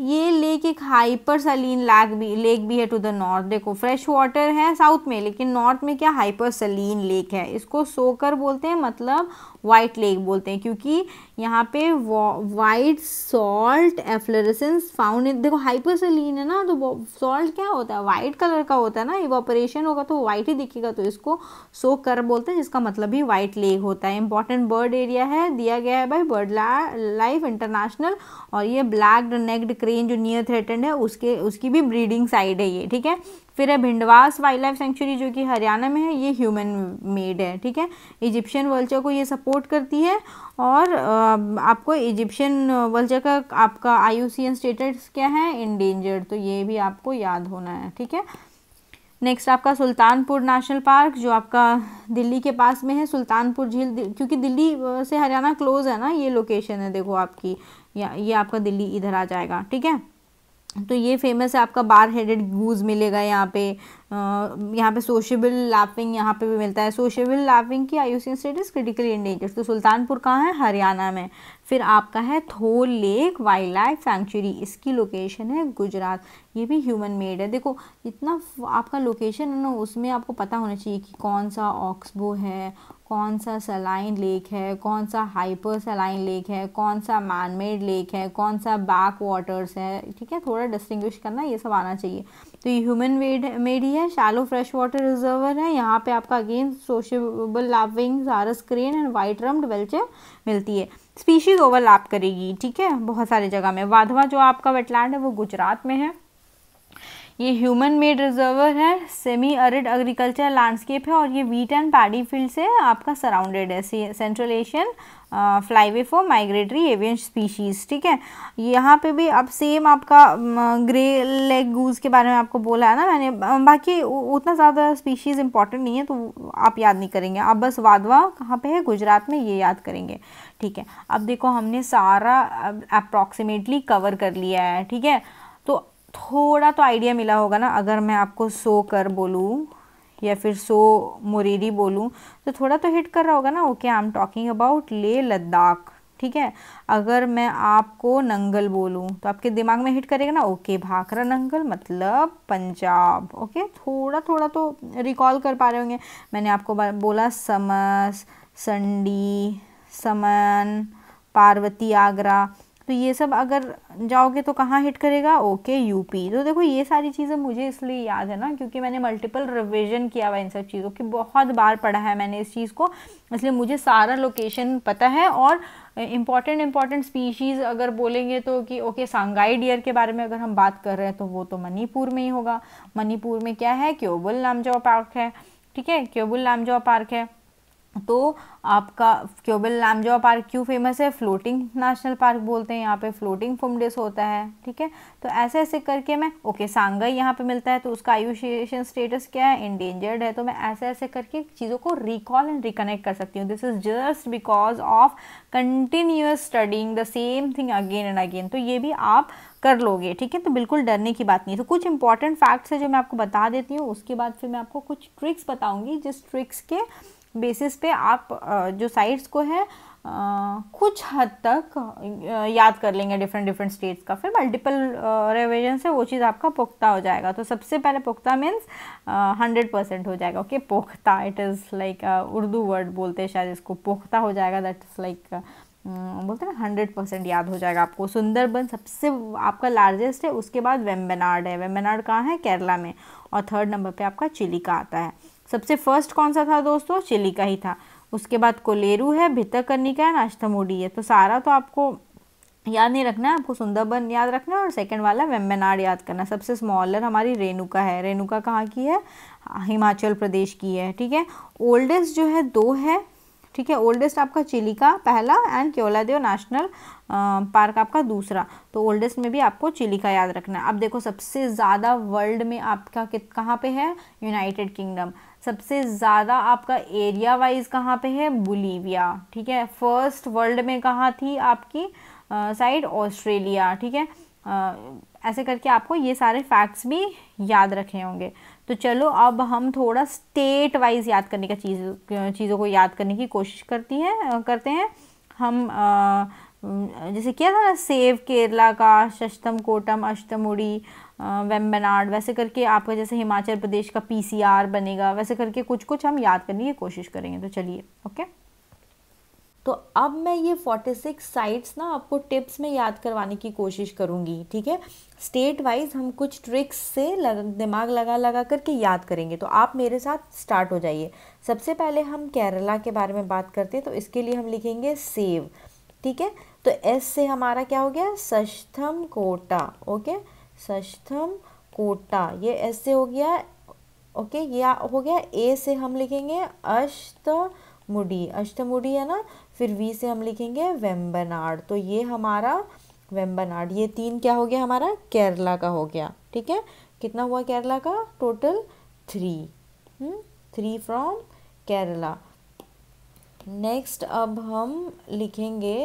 ये लेक एक हाइपर सलीन लैक भी लेक भी है टू द नॉर्थ देखो फ्रेश वाटर है साउथ में लेकिन नॉर्थ में क्या हाइपर सलीन लेक है इसको सोकर बोलते हैं मतलब वाइट लेक बोलते हैं क्योंकि यहाँ पे वाइट सॉल्ट एफ्लोरेसेंस फाउंड देखो हाइपर सलीन है ना तो सॉल्ट क्या होता है वाइट कलर का होता है ना इवापोरेशन होगा तो वाइट ही दिखेगा तो इसको सोकर बोलते हैं जिसका मतलब ही वाइट लेक होता है इंपॉर्टेंट बर्ड एरिया है दिया गया है बाई बर्ड लाइफ इंटरनेशनल और ये ब्लैक नेक्ड क्रेन जो नियर थ्रेटेंड है उसके उसकी भी ब्रीडिंग साइड है ये ठीक है फिर है भिंडवास वाइल्ड लाइफ सेंचुरी जो कि हरियाणा में है ये ह्यूमन मेड है ठीक है इजिप्शियन वल्चर को ये सपोर्ट करती है और आपको इजिप्शियन वल्चर का आपका आई स्टेटस क्या है इंडेंजर्ड तो ये भी आपको याद होना है ठीक है नेक्स्ट आपका सुल्तानपुर नेशनल पार्क जो आपका दिल्ली के पास में है सुल्तानपुर झील क्योंकि दिल्ली से हरियाणा क्लोज है ना ये लोकेशन है देखो आपकी या ये आपका दिल्ली इधर आ जाएगा ठीक है तो ये फेमस है आपका बार हेडेड गूज मिलेगा यहाँ पे यहाँ पे सोशेबल लाफिंग यहाँ पे भी मिलता है सोशेबल लाफिंग की स्टेट स्टेटस क्रिटिकली इंडेंजर तो सुल्तानपुर कहाँ है हरियाणा में फिर आपका है Thol lake wildlife sanctuary इसकी लोकेशन है गुजरात ये भी ह्यूमन मेड है देखो इतना आपका लोकेशन है ना उसमें आपको पता होना चाहिए कि कौन सा ऑक्सबो है कौन सा सलाइन लेक है कौन सा हाइपर सलाइन लेक है कौन सा मैनमेड लेक है कौन सा बैक वाटर्स है ठीक है थोड़ा डिस्टिंग्विश करना ये सब आना चाहिए तो ये ह्यूमन वेड मेड ही है शैलो फ्रेश वाटर रिजर्वर है यहाँ पे आपका again sociable lapwing sarus crane and white rumped vulture मिलती है स्पीशीज ओवरलैप करेगी ठीक है बहुत सारी जगह में वाधवा जो आपका वेटलैंड है वो गुजरात में है ये ह्यूमन मेड रिजर्वर है सेमी अरिड एग्रीकल्चर लैंडस्केप है और ये वीट एंड पैडी फील्ड से आपका सराउंडेड है central Asian flyway for migratory avian species ठीक है यहाँ पे भी अब सेम आपका ग्रे लेग गूज के बारे में आपको बोला है ना मैंने बाकी उतना ज़्यादा स्पीशीज़ इंपॉर्टेंट नहीं है तो आप याद नहीं करेंगे आप बस वादवा कहाँ पे है गुजरात में ये याद करेंगे ठीक है अब देखो हमने सारा अप्रॉक्सीमेटली कवर कर लिया है ठीक है तो थोड़ा तो आइडिया मिला होगा ना अगर मैं आपको सो कर बोलूँ या फिर सो मोरेरी बोलूँ तो थोड़ा तो हिट कर रहा होगा ना okay I am talking about Leh Ladakh ठीक है अगर मैं आपको नंगल बोलूँ तो आपके दिमाग में हिट करेगा ना ओके भाखरा नंगल मतलब पंजाब ओके थोड़ा थोड़ा तो रिकॉल कर पा रहे होंगे मैंने आपको बोला समस संडी समन पार्वती आगरा तो ये सब अगर जाओगे तो कहाँ हिट करेगा ओके यूपी तो देखो ये सारी चीज़ें मुझे इसलिए याद है ना क्योंकि मैंने मल्टीपल रिवीजन किया हुआ इन सब चीज़ों की बहुत बार पढ़ा है मैंने इस चीज़ को इसलिए मुझे सारा लोकेशन पता है और इम्पॉर्टेंट इम्पॉर्टेंट स्पीशीज़ अगर बोलेंगे तो कि ओके सांगाई डियर के बारे में अगर हम बात कर रहे हैं तो वो तो मणिपुर में ही होगा मणिपुर में क्या है क्योबुल नामजाओ पार्क है ठीक है क्योबुल नामजाओ पार्क है तो आपका क्योबल लैमजॉ पार्क क्यों फेमस है फ्लोटिंग नेशनल पार्क बोलते हैं यहाँ पे फ्लोटिंग फुमडेस होता है ठीक है तो ऐसे ऐसे करके मैं ओके सांगाई यहाँ पे मिलता है तो उसका आयुशिएशन स्टेटस क्या है इंडेंजर्ड है तो मैं ऐसे ऐसे करके चीज़ों को रिकॉल एंड रिकनेक्ट कर सकती हूँ this is just because of continuous studying the same thing again and again तो ये भी आप कर लोगे ठीक है तो बिल्कुल डरने की बात नहीं है तो कुछ इंपॉर्टेंट फैक्ट्स है जो मैं आपको बता देती हूँ उसके बाद फिर मैं आपको कुछ ट्रिक्स बताऊँगी जिस ट्रिक्स के बेसिस पे आप जो साइट्स को है कुछ हद तक याद कर लेंगे डिफरेंट डिफरेंट स्टेट्स का फिर मल्टीपल रिविजन से वो चीज़ आपका पुख्ता हो जाएगा तो सबसे पहले पुख्ता मीन्स हंड्रेड परसेंट हो जाएगा ओके okay? पुख्ता it is like Urdu word बोलते हैं शायद इसको पुख्ता हो जाएगा दैट इज़ लाइक बोलते हैं ना हंड्रेड परसेंट याद हो जाएगा आपको सुंदरबन सबसे आपका लार्जेस्ट है उसके बाद वेम्बेनाड है वेम्बेनार्ड कहाँ है केरला में और थर्ड नंबर पे आपका चिलिका आता है सबसे फर्स्ट कौन सा था दोस्तों चिली का ही था उसके बाद कोलेरू है भितरकनिका है अष्टमोडी है तो सारा तो आपको याद नहीं रखना है आपको सुंदरबन याद रखना है और सेकंड वाला वेम्बनाड याद करना सबसे स्मॉलर हमारी रेणुका है रेणुका कहाँ की है हिमाचल प्रदेश की है ठीक है ओल्डेस्ट जो है दो है ठीक है ओल्डेस्ट आपका चिलिका पहला एंड देव नेशनल पार्क आपका दूसरा तो ओल्डेस्ट में भी आपको चिलिका याद रखना है अब देखो सबसे ज़्यादा वर्ल्ड में आपका कित कहाँ पे है यूनाइटेड किंगडम सबसे ज़्यादा आपका एरिया वाइज कहाँ पे है बुलीविया ठीक है फर्स्ट वर्ल्ड में कहाँ थी आपकी साइड ऑस्ट्रेलिया ठीक है ऐसे करके आपको ये सारे फैक्ट्स भी याद रखे होंगे तो चलो अब हम थोड़ा स्टेट वाइज याद करने का चीज़ चीज़ों को याद करने की कोशिश करती हैं करते हैं हम आ, जैसे किया था ना सेव केरला का सष्टम कोटम अष्टमुड़ी वेम्बनार्ड वैसे करके आपका जैसे हिमाचल प्रदेश का पीसीआर बनेगा वैसे करके कुछ कुछ हम याद करने की कोशिश करेंगे तो चलिए ओके तो अब मैं ये 46 साइट्स ना आपको टिप्स में याद करवाने की कोशिश करूँगी ठीक है स्टेट वाइज हम कुछ ट्रिक्स से लग, दिमाग लगा लगा करके याद करेंगे तो आप मेरे साथ स्टार्ट हो जाइए सबसे पहले हम केरला के बारे में बात करते हैं तो इसके लिए हम लिखेंगे सेव ठीक है तो एस से हमारा क्या हो गया Sasthamcotta okay Sasthamcotta ये एस से हो गया ओके या हो गया ए से हम लिखेंगे अष्ट मुडी अष्टमुडी है ना फिर वी से हम लिखेंगे वेम्बनाड तो ये हमारा वेम्बनाड ये तीन क्या हो गया हमारा केरला का हो गया ठीक है कितना हुआ केरला का total three hmm, three from Kerala next अब हम लिखेंगे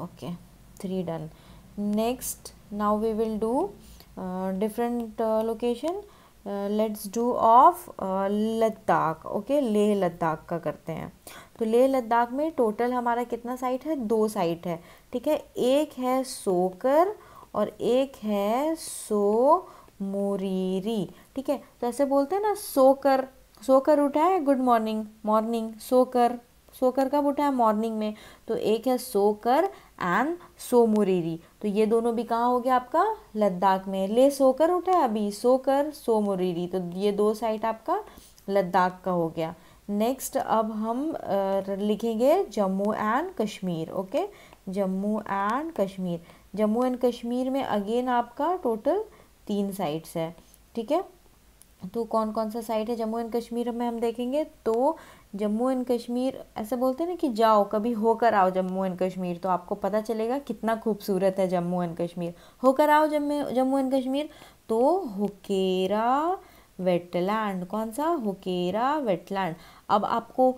okay three done next now we will do uh, different uh, location uh, let's do of Ladakh okay Leh Ladakh का करते हैं तो लेह लद्दाख में टोटल हमारा कितना साइट है दो साइट है ठीक है एक है सोकर और एक है सो मोरीरी ठीक है तो ऐसे बोलते हैं ना सोकर सोकर उठा है गुड मॉर्निंग मॉर्निंग सोकर सोकर कब उठा है मॉर्निंग में तो एक है सोकर एंड सोमोरेरी तो ये दोनों भी कहाँ हो गया आपका लद्दाख में ले सोकर उठा अभी सोकर सोमोरेरी तो ये दो साइट आपका लद्दाख का हो गया नेक्स्ट अब हम लिखेंगे Jammu and Kashmir okay Jammu and Kashmir Jammu and Kashmir में अगेन आपका टोटल तीन साइट्स है ठीक है तो कौन कौन सा साइट है जम्मू एंड कश्मीर में हम देखेंगे तो जम्मू एंड कश्मीर ऐसे बोलते हैं ना कि जाओ कभी होकर आओ जम्मू एंड कश्मीर तो आपको पता चलेगा कितना खूबसूरत है जम्मू एंड कश्मीर होकर आओ जम्मू जम्मू एंड कश्मीर तो होकेरा वेटलैंड कौन सा होकेरा वेटलैंड अब आपको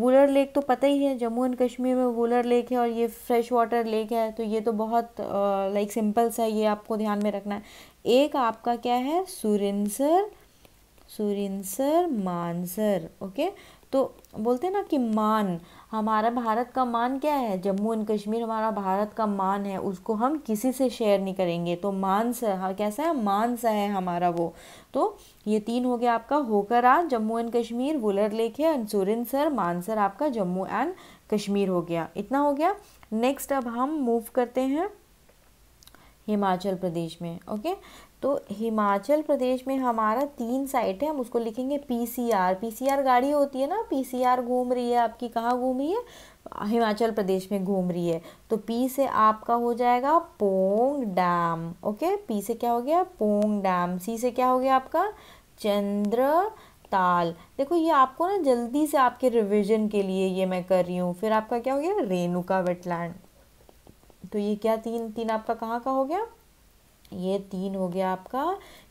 वुलर लेक तो पता ही है जम्मू एंड कश्मीर में वुलर लेक है और ये फ्रेश वाटर लेक है तो ये तो बहुत लाइक सिंपल सा ये आपको ध्यान में रखना है एक आपका क्या है सुरिंसर सुरिंसर मानसर ओके तो बोलते हैं ना कि मान हमारा भारत का मान क्या है जम्मू एंड कश्मीर हमारा भारत का मान है उसको हम किसी से शेयर नहीं करेंगे तो मान हाँ, कैसा है मान है हमारा वो तो ये तीन हो गया आपका होकर आ जम्मू एंड कश्मीर वुलर लेक है एंड सुरिंसर मानसर आपका जम्मू एंड कश्मीर हो गया इतना हो गया नेक्स्ट अब हम मूव करते हैं हिमाचल प्रदेश में ओके तो हिमाचल प्रदेश में हमारा तीन साइट है हम उसको लिखेंगे पीसीआर पीसीआर गाड़ी होती है ना पीसीआर घूम रही है आपकी कहाँ घूम रही है हिमाचल प्रदेश में घूम रही है तो पी से आपका हो जाएगा पोंग डैम ओके पी से क्या हो गया पोंग डैम सी से क्या हो गया आपका चंद्र ताल देखो ये आपको ना जल्दी से आपके रिविजन के लिए ये मैं कर रही हूँ फिर आपका क्या हो गया रेणुका वेटलैंड तो ये क्या तीन तीन आपका कहाँ का हो गया ये तीन हो गया आपका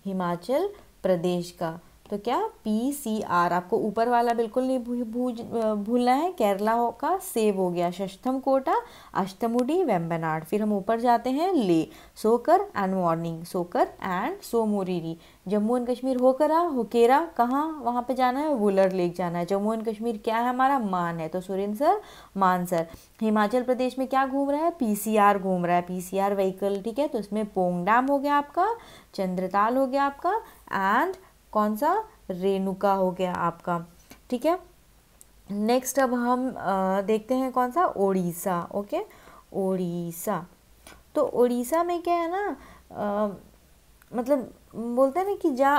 हिमाचल प्रदेश का तो क्या पी सी आर आपको ऊपर वाला बिल्कुल नहीं भूल भूलना है केरला का सेव हो गया षष्ठम कोटा अष्टमुडी वेम्बनाड फिर हम ऊपर जाते हैं Leh Tsokar and morning Tsokar and Tsomoriri Jammu and Kashmir Hokera Hokera कहाँ वहाँ पे जाना है वुलर लेक जाना है जम्मू एंड कश्मीर क्या है हमारा मान है तो सुरेंद्र सर मान सर हिमाचल प्रदेश में क्या घूम रहा है पीसीआर घूम रहा है पीसीआर व्हीकल ठीक है तो इसमें पोंग डैम हो गया आपका चंद्रताल हो गया आपका एंड कौन सा रेणुका हो गया आपका ठीक है नेक्स्ट अब हम देखते हैं कौन सा ओडिशा ओके ओडिशा तो ओडिशा में क्या है ना आ, मतलब बोलते हैं ना कि जा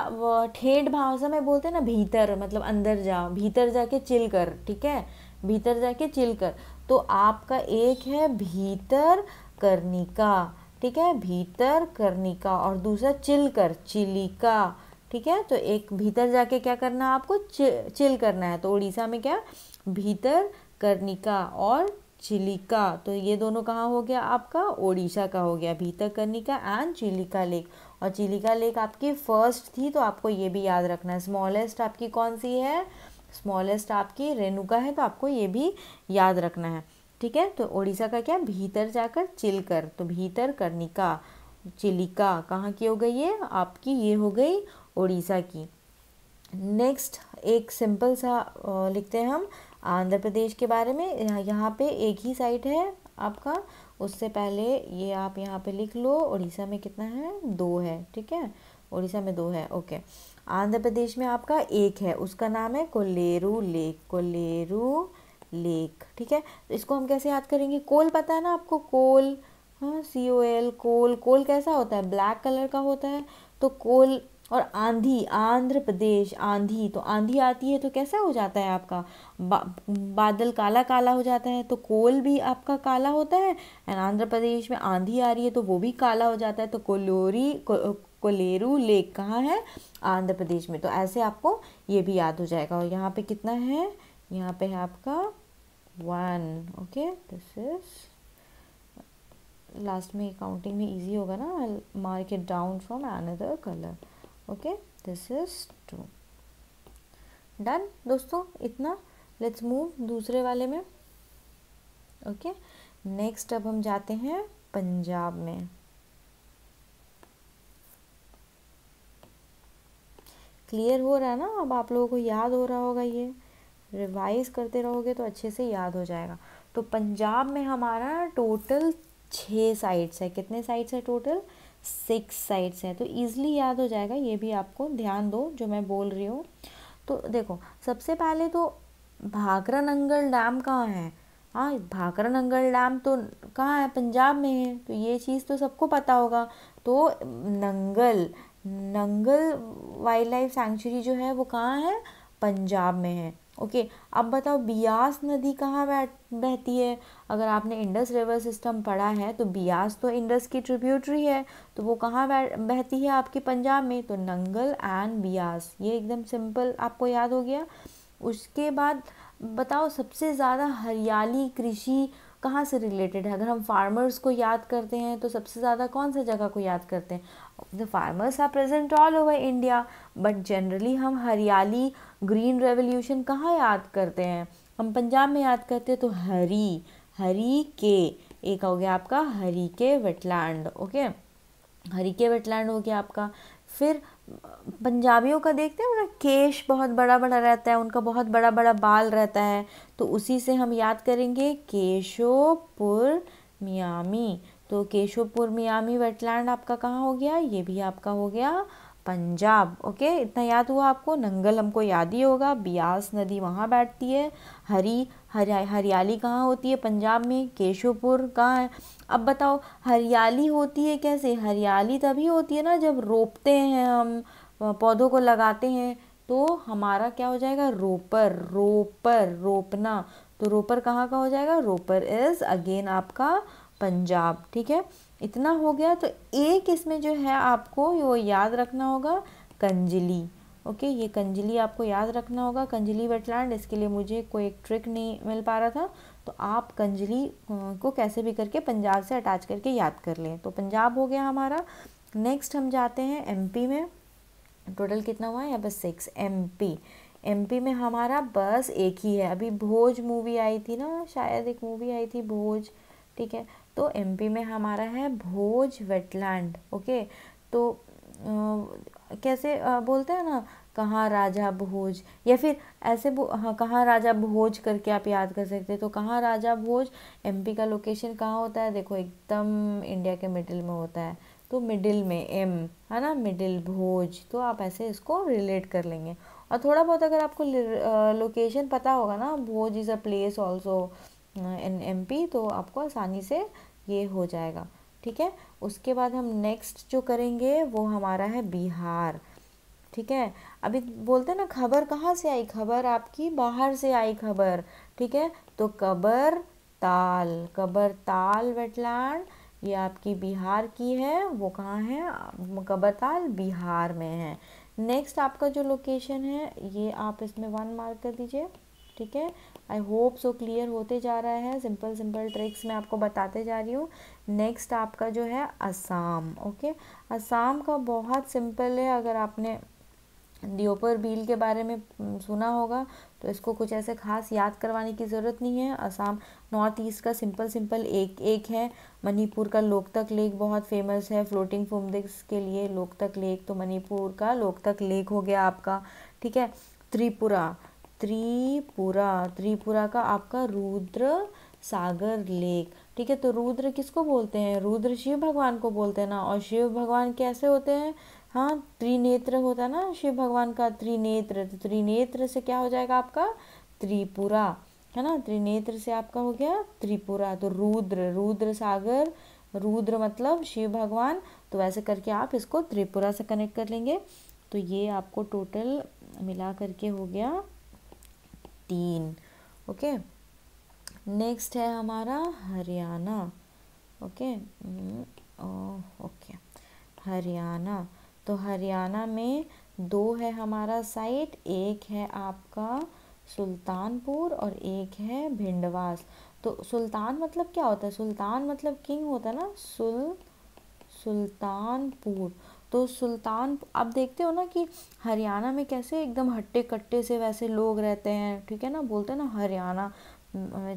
ठेठ भाषा में बोलते हैं ना भीतर मतलब अंदर जा भीतर जाके चिल कर ठीक है भीतर जाके चिल कर तो आपका एक है भीतर करनिका ठीक है भीतर करनिका और दूसरा चिल कर चिलिका ठीक है तो एक भीतर जाके क्या करना आपको चिल करना है तो उड़ीसा में क्या भीतर कर्णिका और चिलिका तो ये दोनों कहाँ हो गया आपका ओडिशा का हो गया भीतर कर्णिका एंड चिलिका लेक और चिलिका लेक आपकी फर्स्ट थी तो आपको ये भी याद रखना है स्मॉलेस्ट आपकी कौन सी है स्मॉलेस्ट आपकी रेणुका है तो आपको ये भी याद रखना है ठीक है तो ओडिशा का क्या भीतर जाकर चिल कर तो भीतर कर्णिका चिलिका कहाँ की हो गई है आपकी ये हो गई उड़ीसा की नेक्स्ट एक सिंपल सा लिखते हैं हम आंध्र प्रदेश के बारे में यहाँ पे एक ही साइट है आपका उससे पहले ये आप यहाँ पे लिख लो उड़ीसा में कितना है दो है ठीक है उड़ीसा में दो है ओके आंध्र प्रदेश में आपका एक है उसका नाम है कोलेरू लेक कोलेरू लेक ठीक है तो इसको हम कैसे याद करेंगे कोल पता है ना आपको कोल हाँ सी ओ एल कोल कोल कैसा होता है ब्लैक कलर का होता है तो कोल और आंधी आंध्र प्रदेश आंधी तो आंधी आती है तो कैसा हो जाता है आपका बा, बादल काला काला हो जाता है तो कोल भी आपका काला होता है एंड आंध्र प्रदेश में आंधी आ रही है तो वो भी काला हो जाता है तो कोलोरी को, कोलेरू लेक कहाँ है आंध्र प्रदेश में तो ऐसे आपको ये भी याद हो जाएगा और यहाँ पे कितना है यहाँ पे है आपका one okay this is last में काउंटिंग में इजी होगा ना market down from another colour okay this is two done दोस्तों इतना लेट्स मूव दूसरे वाले में ओके okay? नेक्स्ट अब हम जाते हैं पंजाब में क्लियर हो रहा है ना अब आप लोगों को याद हो रहा होगा ये रिवाइज करते रहोगे तो अच्छे से याद हो जाएगा तो पंजाब में हमारा टोटल छः साइड्स है कितने साइड्स है टोटल सिक्स साइड्स हैं तो ईज़िली याद हो जाएगा ये भी आपको ध्यान दो जो मैं बोल रही हूँ तो देखो सबसे पहले तो भाकरा नंगल डैम कहाँ है हाँ भाकरा नंगल डैम तो कहाँ है पंजाब में है तो ये चीज़ तो सबको पता होगा तो Nangal Nangal wildlife sanctuary जो है वो कहाँ है पंजाब में है ओके okay, अब बताओ बियास नदी कहाँ बहती है अगर आपने इंडस रिवर सिस्टम पढ़ा है तो बियास तो इंडस की ट्रिब्यूटरी है तो वो कहाँ बहती है आपके पंजाब में तो नंगल एंड बियास ये एकदम सिंपल आपको याद हो गया उसके बाद बताओ सबसे ज़्यादा हरियाली कृषि कहाँ से रिलेटेड है अगर हम फार्मर्स को याद करते हैं तो सबसे ज़्यादा कौन सा जगह को याद करते हैं the farmers are present all over India but generally हम हरियाली ग्रीन रेवोल्यूशन कहाँ याद करते हैं हम पंजाब में याद करते हैं तो हरी हरी के एक हो गया आपका हरी के वेटलैंड ओके हरी के वेटलैंड हो गया आपका फिर पंजाबियों का देखते हैं उनका केश बहुत बड़ा बड़ा रहता है उनका बहुत बड़ा बड़ा बाल रहता है तो उसी से हम याद करेंगे केशोपुर मियामी तो केशोपुर मियामी वेटलैंड आपका कहाँ हो गया ये भी आपका हो गया पंजाब ओके इतना याद हुआ आपको नंगल हमको याद ही होगा ब्यास नदी वहाँ बैठती है हरी हरियाली कहाँ होती है पंजाब में केशोपुर कहाँ है अब बताओ हरियाली होती है कैसे हरियाली तभी होती है ना जब रोपते हैं हम पौधों को लगाते हैं तो हमारा क्या हो जाएगा रोपर रोपर रोपना तो रोपर कहाँ का हो जाएगा रोपर इज़ अगेन आपका पंजाब ठीक है इतना हो गया तो एक इसमें जो है आपको वो याद रखना होगा कंजली ओके ये कंजली आपको याद रखना होगा कंजली वेटलैंड इसके लिए मुझे कोई एक ट्रिक नहीं मिल पा रहा था तो आप कंजली को कैसे भी करके पंजाब से अटैच करके याद कर लें तो पंजाब हो गया हमारा नेक्स्ट हम जाते हैं एम में टोटल कितना हुआ है यहाँ पर सिक्स एम एमपी में हमारा बस एक ही है अभी भोज मूवी आई थी ना शायद एक मूवी आई थी भोज ठीक है तो एमपी में हमारा है भोज वेटलैंड ओके तो आ, कैसे आ, बोलते हैं ना कहाँ राजा भोज या फिर ऐसे हाँ कहाँ राजा भोज करके आप याद कर सकते हैं तो कहाँ राजा भोज एमपी का लोकेशन कहाँ होता है देखो एकदम इंडिया के मिडिल में होता है तो मिडिल में एम है ना मिडिल भोज तो आप ऐसे इसको रिलेट कर लेंगे और थोड़ा बहुत अगर आपको लोकेशन पता होगा ना Bhoj is a place also in MP तो आपको आसानी से ये हो जाएगा ठीक है उसके बाद हम नेक्स्ट जो करेंगे वो हमारा है बिहार ठीक है अभी बोलते हैं ना खबर कहाँ से आई खबर आपकी बाहर से आई खबर ठीक है तो कबर ताल कबर ताल वेटलैंड ये आपकी बिहार की है वो कहाँ है कबर ताल बिहार में है नेक्स्ट आपका जो लोकेशन है ये आप इसमें वन मार्क कर दीजिए ठीक है आई होप सो क्लियर होते जा रहा है सिंपल सिंपल ट्रिक्स मैं आपको बताते जा रही हूँ नेक्स्ट आपका जो है असम ओके असम का बहुत सिंपल है अगर आपने दियोपर भील के बारे में सुना होगा तो इसको कुछ ऐसे खास याद करवाने की ज़रूरत नहीं है असम नॉर्थ ईस्ट का सिंपल सिंपल एक एक है मणिपुर का लोकतक लेक बहुत फेमस है फ्लोटिंग फूमदिक्स के लिए लोकतक लेक तो मणिपुर का लोकतक लेक हो गया आपका ठीक है त्रिपुरा त्रिपुरा त्रिपुरा का आपका रुद्र सागर लेक ठीक है तो रुद्र किसको बोलते हैं रुद्र शिव भगवान को बोलते हैं ना और शिव भगवान कैसे होते हैं हाँ त्रिनेत्र होता है ना शिव भगवान का त्रिनेत्र तो त्रिनेत्र से क्या हो जाएगा आपका त्रिपुरा है ना त्रिनेत्र से आपका हो गया त्रिपुरा तो रुद्र रुद्र सागर रुद्र मतलब शिव भगवान तो वैसे करके आप इसको त्रिपुरा से कनेक्ट कर लेंगे तो ये आपको टोटल मिला करके हो गया तीन ओके नेक्स्ट है हमारा Haryana okay okay hmm, oh, Haryana तो हरियाणा में दो है हमारा साइट एक है आपका सुल्तानपुर और एक है भिंडवास तो सुल्तान मतलब क्या होता है सुल्तान मतलब किंग होता है ना सुल सुल्तानपुर तो सुल्तान आप देखते हो ना कि हरियाणा में कैसे एकदम हट्टे कट्टे से वैसे लोग रहते हैं ठीक है ना बोलते हैं ना हरियाणा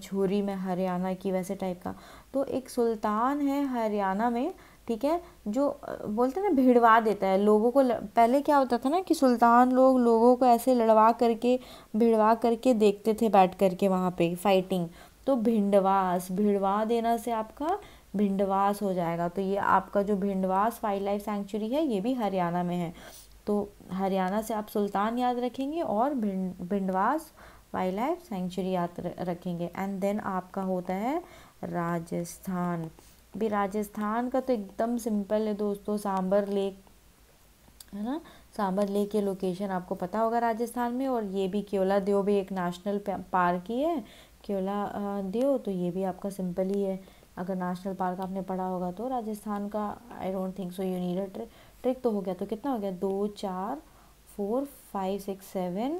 छोरी में हरियाणा की वैसे टाइप का तो एक सुल्तान है हरियाणा में ठीक है जो बोलते हैं ना भिड़वा देता है लोगों को पहले क्या होता था ना कि सुल्तान लोग लोगों को ऐसे लड़वा करके भिड़वा करके देखते थे बैठ करके वहाँ पे फाइटिंग तो भिंडवास भिड़वा देना से आपका भिंडवास हो जाएगा तो ये आपका जो भिंडवास वाइल्ड लाइफ सेंचुरी है ये भी हरियाणा में है तो हरियाणा से आप सुल्तान याद रखेंगे और Bhind Bhindawas wildlife sanctuary याद रखेंगे एंड देन आपका होता है राजस्थान भी राजस्थान का तो एकदम सिंपल है दोस्तों सांबर लेक है ना सांबर लेक की लोकेशन आपको पता होगा राजस्थान में और ये भी केवला देव भी एक नेशनल पार्क ही है केवला देव तो ये भी आपका सिंपल ही है अगर नेशनल पार्क आपने पढ़ा होगा तो राजस्थान का I don't think so you need a trick trick तो हो गया तो कितना हो गया दो चार four five six seven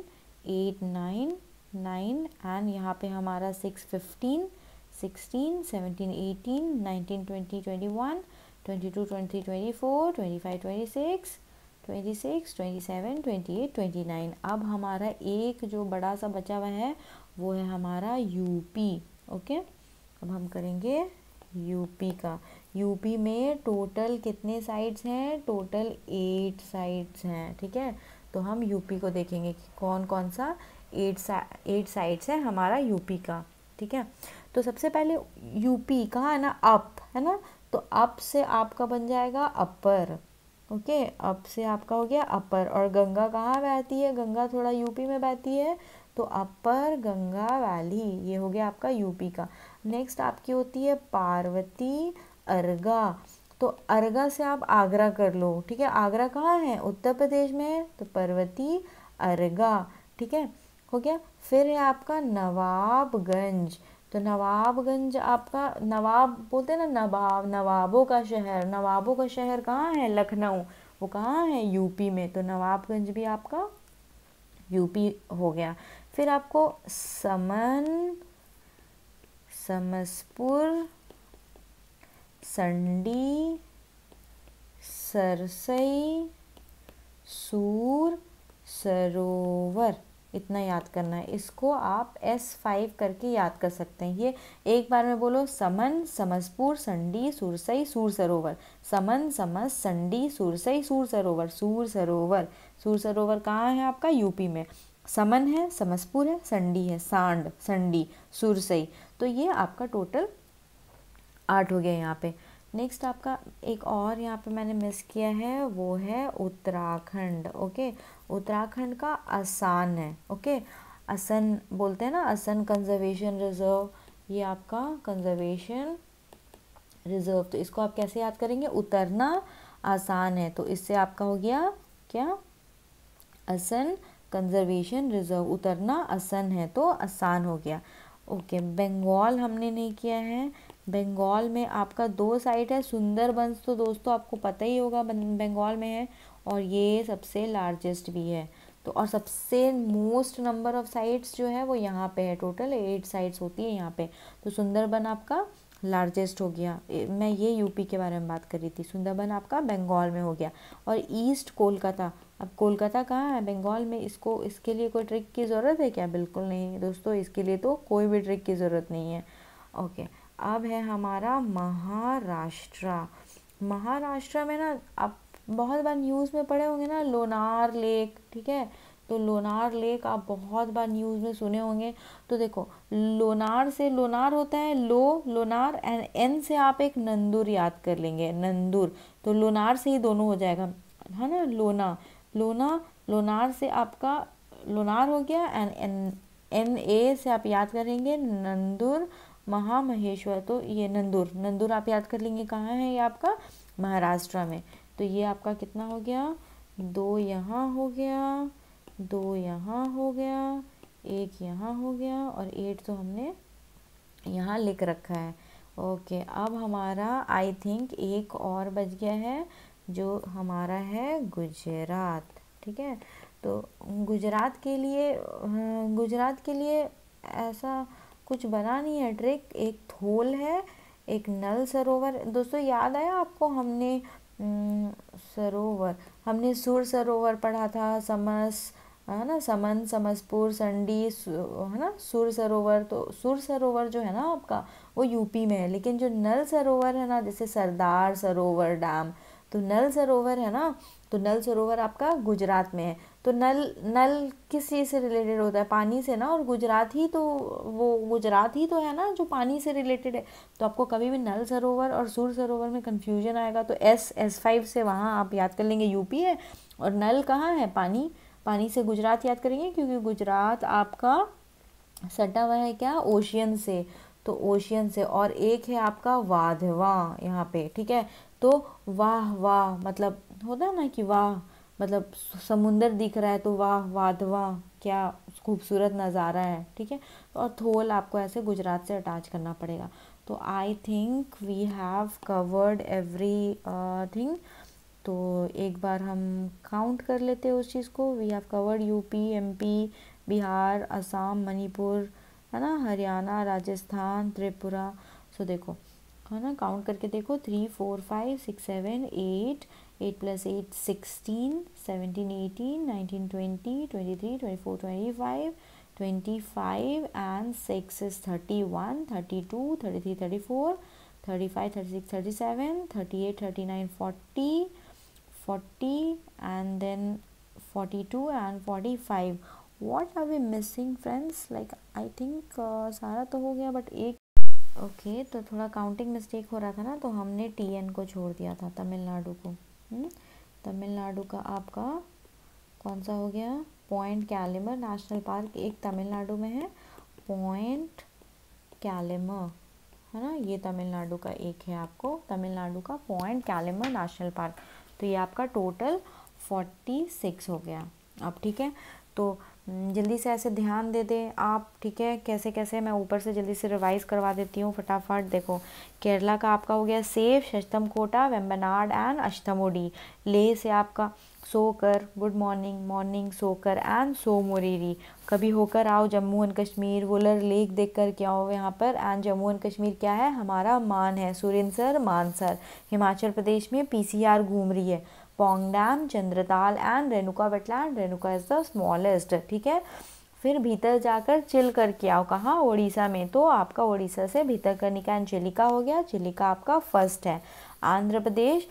eight nine nine and यहाँ पे हमारा six fifteen sixteen seventeen eighteen nineteen twenty twenty one twenty two twenty twenty four twenty five twenty six twenty six twenty seven twenty eight twenty nine अब हमारा एक जो बड़ा सा बचा हुआ है वो है हमारा यूपी ओके अब हम करेंगे यूपी का यूपी में टोटल कितने साइड्स हैं टोटल एट साइड्स हैं ठीक है तो हम यूपी को देखेंगे कि कौन कौन सा एट सा एट साइड्स है हमारा यूपी का ठीक है तो सबसे पहले यूपी कहाँ है ना अप है ना तो अप से आपका बन जाएगा अपर ओके अप से आपका हो गया अपर और गंगा कहाँ बहती है गंगा थोड़ा यूपी में बहती है तो अपर गंगा वैली ये हो गया आपका यूपी का नेक्स्ट आपकी होती है पार्वती अरगा तो अरगा से आप आगरा कर लो ठीक है आगरा कहाँ है उत्तर प्रदेश में है तो पर्वती अरगा ठीक है हो गया फिर है आपका नवाबगंज तो नवाबगंज आपका नवाब बोलते हैं ना नवाब नवाबों का शहर नवाबों का शहर कहाँ है लखनऊ वो कहाँ है यूपी में तो नवाबगंज भी आपका यूपी हो गया फिर आपको समन समसपुर संडी सरसई सूर सरोवर इतना याद करना है इसको आप एस फाइव करके याद कर सकते हैं ये एक बार में बोलो समन समसपुर संडी सुरसई सूर सरोवर समन समस संडी सुरसई सूर सरोवर सूर सरोवर सूर सरोवर कहाँ है आपका यूपी में समन है समसपुर है संडी है सांड संडी सुरसई तो ये आपका टोटल आठ हो गया यहाँ पे नेक्स्ट आपका एक और यहाँ पे मैंने मिस किया है वो है उत्तराखंड ओके उत्तराखंड का आसान है ओके असन बोलते हैं ना असन कंजर्वेशन रिजर्व ये आपका कंजर्वेशन रिजर्व तो इसको आप कैसे याद करेंगे उतरना आसान है तो इससे आपका हो गया क्या असन कंजर्वेशन रिजर्व उतरना आसान है तो आसान हो गया ओके बंगाल हमने नहीं किया है बंगाल में आपका दो साइड है सुंदरबंस तो दोस्तों आपको पता ही होगा बंगाल में है और ये सबसे लार्जेस्ट भी है तो और सबसे मोस्ट नंबर ऑफ साइट्स जो है वो यहाँ पे है टोटल एट साइट्स होती है यहाँ पे तो सुंदरबन आपका लार्जेस्ट हो गया मैं ये यूपी के बारे में बात कर रही थी सुंदरबन आपका बंगाल में हो गया और ईस्ट कोलकाता अब कोलकाता कहाँ है बंगाल में इसको इसके लिए कोई ट्रिक की ज़रूरत है क्या बिल्कुल नहीं दोस्तों इसके लिए तो कोई भी ट्रिक की ज़रूरत नहीं है ओके अब है हमारा महाराष्ट्र महाराष्ट्र में ना आप बहुत बार न्यूज़ में पढ़े होंगे ना लोनार लेक ठीक है तो लोनार लेक आप बहुत बार न्यूज़ में सुने होंगे तो देखो लोनार से लोनार होता है लो लोनार एंड एन से आप एक नंदूर याद कर लेंगे नंदूर तो लोनार से ही दोनों हो जाएगा है हाँ ना लोना लोना लोनार से आपका लोनार हो गया एंड एन एन ए से आप याद करेंगे नंदुर महामहेश्वर तो ये नंदुर नंदुर आप याद कर लेंगे कहाँ है ये आपका महाराष्ट्र में तो ये आपका कितना हो गया दो यहाँ हो गया दो यहाँ हो गया एक यहाँ हो गया और एट तो हमने यहाँ लिख रखा है ओके अब हमारा आई थिंक एक और बच गया है जो हमारा है गुजरात ठीक है तो गुजरात के लिए हाँ, गुजरात के लिए ऐसा कुछ बना नहीं है ट्रिक एक थोल है एक नल सरोवर दोस्तों याद आया आपको हमने सरोवर हमने सुर सरोवर पढ़ा था समस है ना समन समसपुर संडी है ना सुर सरोवर तो सुर सरोवर जो है ना आपका वो यूपी में है लेकिन जो नल सरोवर है ना जैसे सरदार सरोवर डैम तो नल सरोवर है ना तो नल सरोवर आपका गुजरात में है तो नल नल किस चीज़ से रिलेटेड होता है पानी से ना और गुजरात ही तो वो गुजरात ही तो है ना जो पानी से रिलेटेड है तो आपको कभी भी नल सरोवर और सूर सरोवर में कन्फ्यूजन आएगा तो एस एस फाइव से वहाँ आप याद कर लेंगे यूपी है और नल कहाँ है पानी पानी से गुजरात याद करेंगे क्योंकि गुजरात आपका सटा हुआ है क्या ओशियन से तो ओशियन से और एक है आपका वाधवा यहाँ पे ठीक है तो वाह वाह मतलब होता है ना कि वाह मतलब समुंदर दिख रहा है तो वाह वाह वाह क्या खूबसूरत नज़ारा है ठीक है और थोल आपको ऐसे गुजरात से अटैच करना पड़ेगा तो I think we have covered everything तो एक बार हम काउंट कर लेते हैं उस चीज़ को we have covered UP MP Bihar Assam Manipur है ना हरियाणा राजस्थान त्रिपुरा सो देखो है ना काउंट करके देखो three four five six seven eight eight plus eight sixteen seventeen eighteen nineteen twenty twenty three twenty four twenty five twenty five and six is thirty one thirty two thirty three thirty four thirty five thirty six thirty seven thirty eight thirty nine forty forty and then forty two and forty five what are we missing friends like I think सारा तो हो गया but एक okay तो थोड़ा counting mistake हो रहा था ना तो हमने टी एन को छोड़ दिया था तमिलनाडु को हम्म? तमिलनाडु का आपका कौन सा हो गया पॉइंट कैलेमर नेशनल पार्क एक तमिलनाडु में है पॉइंट कैलेमर है ना ये तमिलनाडु का एक है आपको तमिलनाडु का पॉइंट कैलेमर नेशनल पार्क तो ये आपका टोटल फोर्टी सिक्स हो गया अब ठीक है तो हम्म, जल्दी से ऐसे ध्यान दे दें आप ठीक है कैसे कैसे मैं ऊपर से जल्दी से रिवाइज़ करवा देती हूँ फटाफट देखो केरला का आपका हो गया safe Sasthamcotta Vembanad and Ashtamudi Leh से आपका Tsokar good morning morning Tsokar and Tso Tsomoriri कभी होकर आओ जम्मू एंड कश्मीर वुलर लेक देख कर के आओ यहाँ पर एंड जम्मू एंड कश्मीर क्या है हमारा मान है सुरेंद्र मानसर हिमाचल प्रदेश में आर घूम रही है Pong dam Chandratal and Renuka wetland Renuka is the smallest ठीक है फिर भीतर जाकर चिल करके आओ कहाँ ओडिशा में तो आपका ओडिशा से भीतर कर्णिका एंड चिलिका हो गया चिलिका आपका फर्स्ट है आंध्र प्रदेश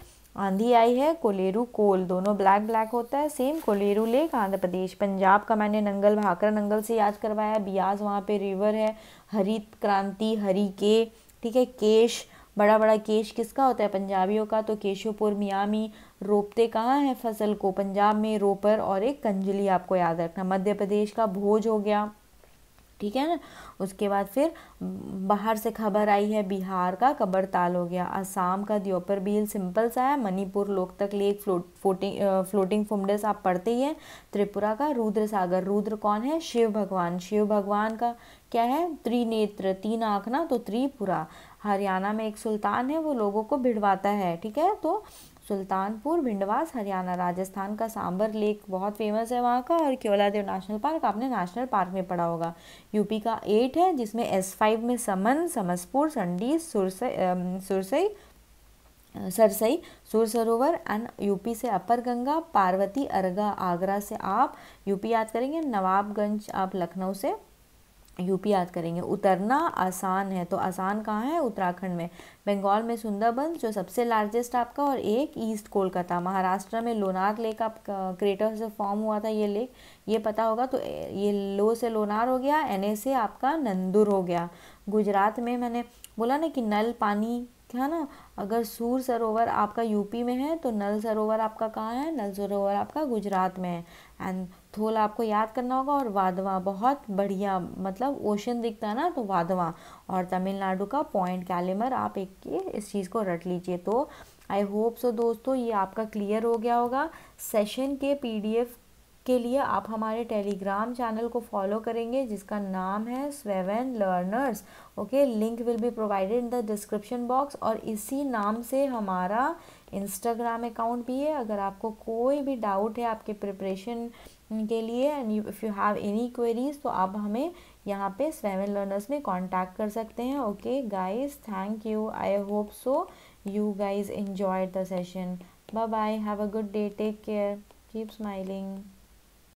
आंधी आई है कोलेरू कोल दोनों ब्लैक ब्लैक होता है सेम कोलेरू लेक आंध्र प्रदेश पंजाब का मैंने नंगल भाकर नंगल से याद करवाया बियाज वहाँ पे रिवर है हरित क्रांति हरी के ठीक है केश बड़ा बड़ा केश किसका होता है पंजाबियों का तो केशोपुर मियामी रोपते कहाँ हैं फसल को पंजाब में रोपर और एक कंजली आपको याद रखना मध्य प्रदेश का भोज हो गया ठीक है ना उसके बाद फिर बाहर से खबर आई है बिहार का कबर ताल हो गया असम का द्योपर बिल सिंपल सा है Manipur Loktak lake float floating floating phumdis आप पढ़ते ही हैं त्रिपुरा का रुद्र सागर रुद्र कौन है शिव भगवान शिव भगवान का क्या है त्रिनेत्र तीन आँख ना तो त्रिपुरा हरियाणा में एक सुल्तान है वो लोगों को भिड़वाता है ठीक है तो सुल्तानपुर भिंडवास हरियाणा राजस्थान का सांबर लेक बहुत फेमस है वहाँ का और केवलादेव नेशनल पार्क आपने नेशनल पार्क में पढ़ा होगा यूपी का एट है जिसमें एस फाइव में समन समसपुर संडी सुरसई सुरसई सरसई सुर सरोवर एंड यूपी से अपर गंगा पार्वती अरगा आगरा से आप यूपी याद करेंगे नवाबगंज आप लखनऊ से यूपी याद करेंगे उतरना आसान है तो आसान कहाँ है उत्तराखंड में बंगाल में सुंदरबंस जो सबसे लार्जेस्ट आपका और एक ईस्ट कोलकाता महाराष्ट्र में लोनार लेक आप क्रेटर से फॉर्म हुआ था ये लेक ये पता होगा तो ये लो से लोनार हो गया एन ए से आपका नंदुर हो गया गुजरात में मैंने बोला ना कि नल पानी है ना अगर सूर सरोवर आपका यूपी में है तो नल सरोवर आपका कहाँ है नल सरोवर आपका गुजरात में है एंड थोल आपको याद करना होगा और वादवा बहुत बढ़िया मतलब ओशन दिखता है ना तो वादवा और तमिलनाडु का पॉइंट कैलेमर आप एक के इस चीज़ को रट लीजिए तो आई होप सो दोस्तों ये आपका क्लियर हो गया होगा सेशन के पीडीएफ इसके लिए आप हमारे टेलीग्राम चैनल को फॉलो करेंगे जिसका नाम है स्वेवन learners okay link will be provided in the description box और इसी नाम से हमारा इंस्टाग्राम अकाउंट भी है अगर आपको कोई भी डाउट है आपके प्रिपरेशन के लिए and you if you have any queries तो आप हमें यहाँ पे स्वेवन लर्नर्स में कांटेक्ट कर सकते हैं okay guys thank you I hope so you guys enjoy the session bye bye have a good day take care keep smiling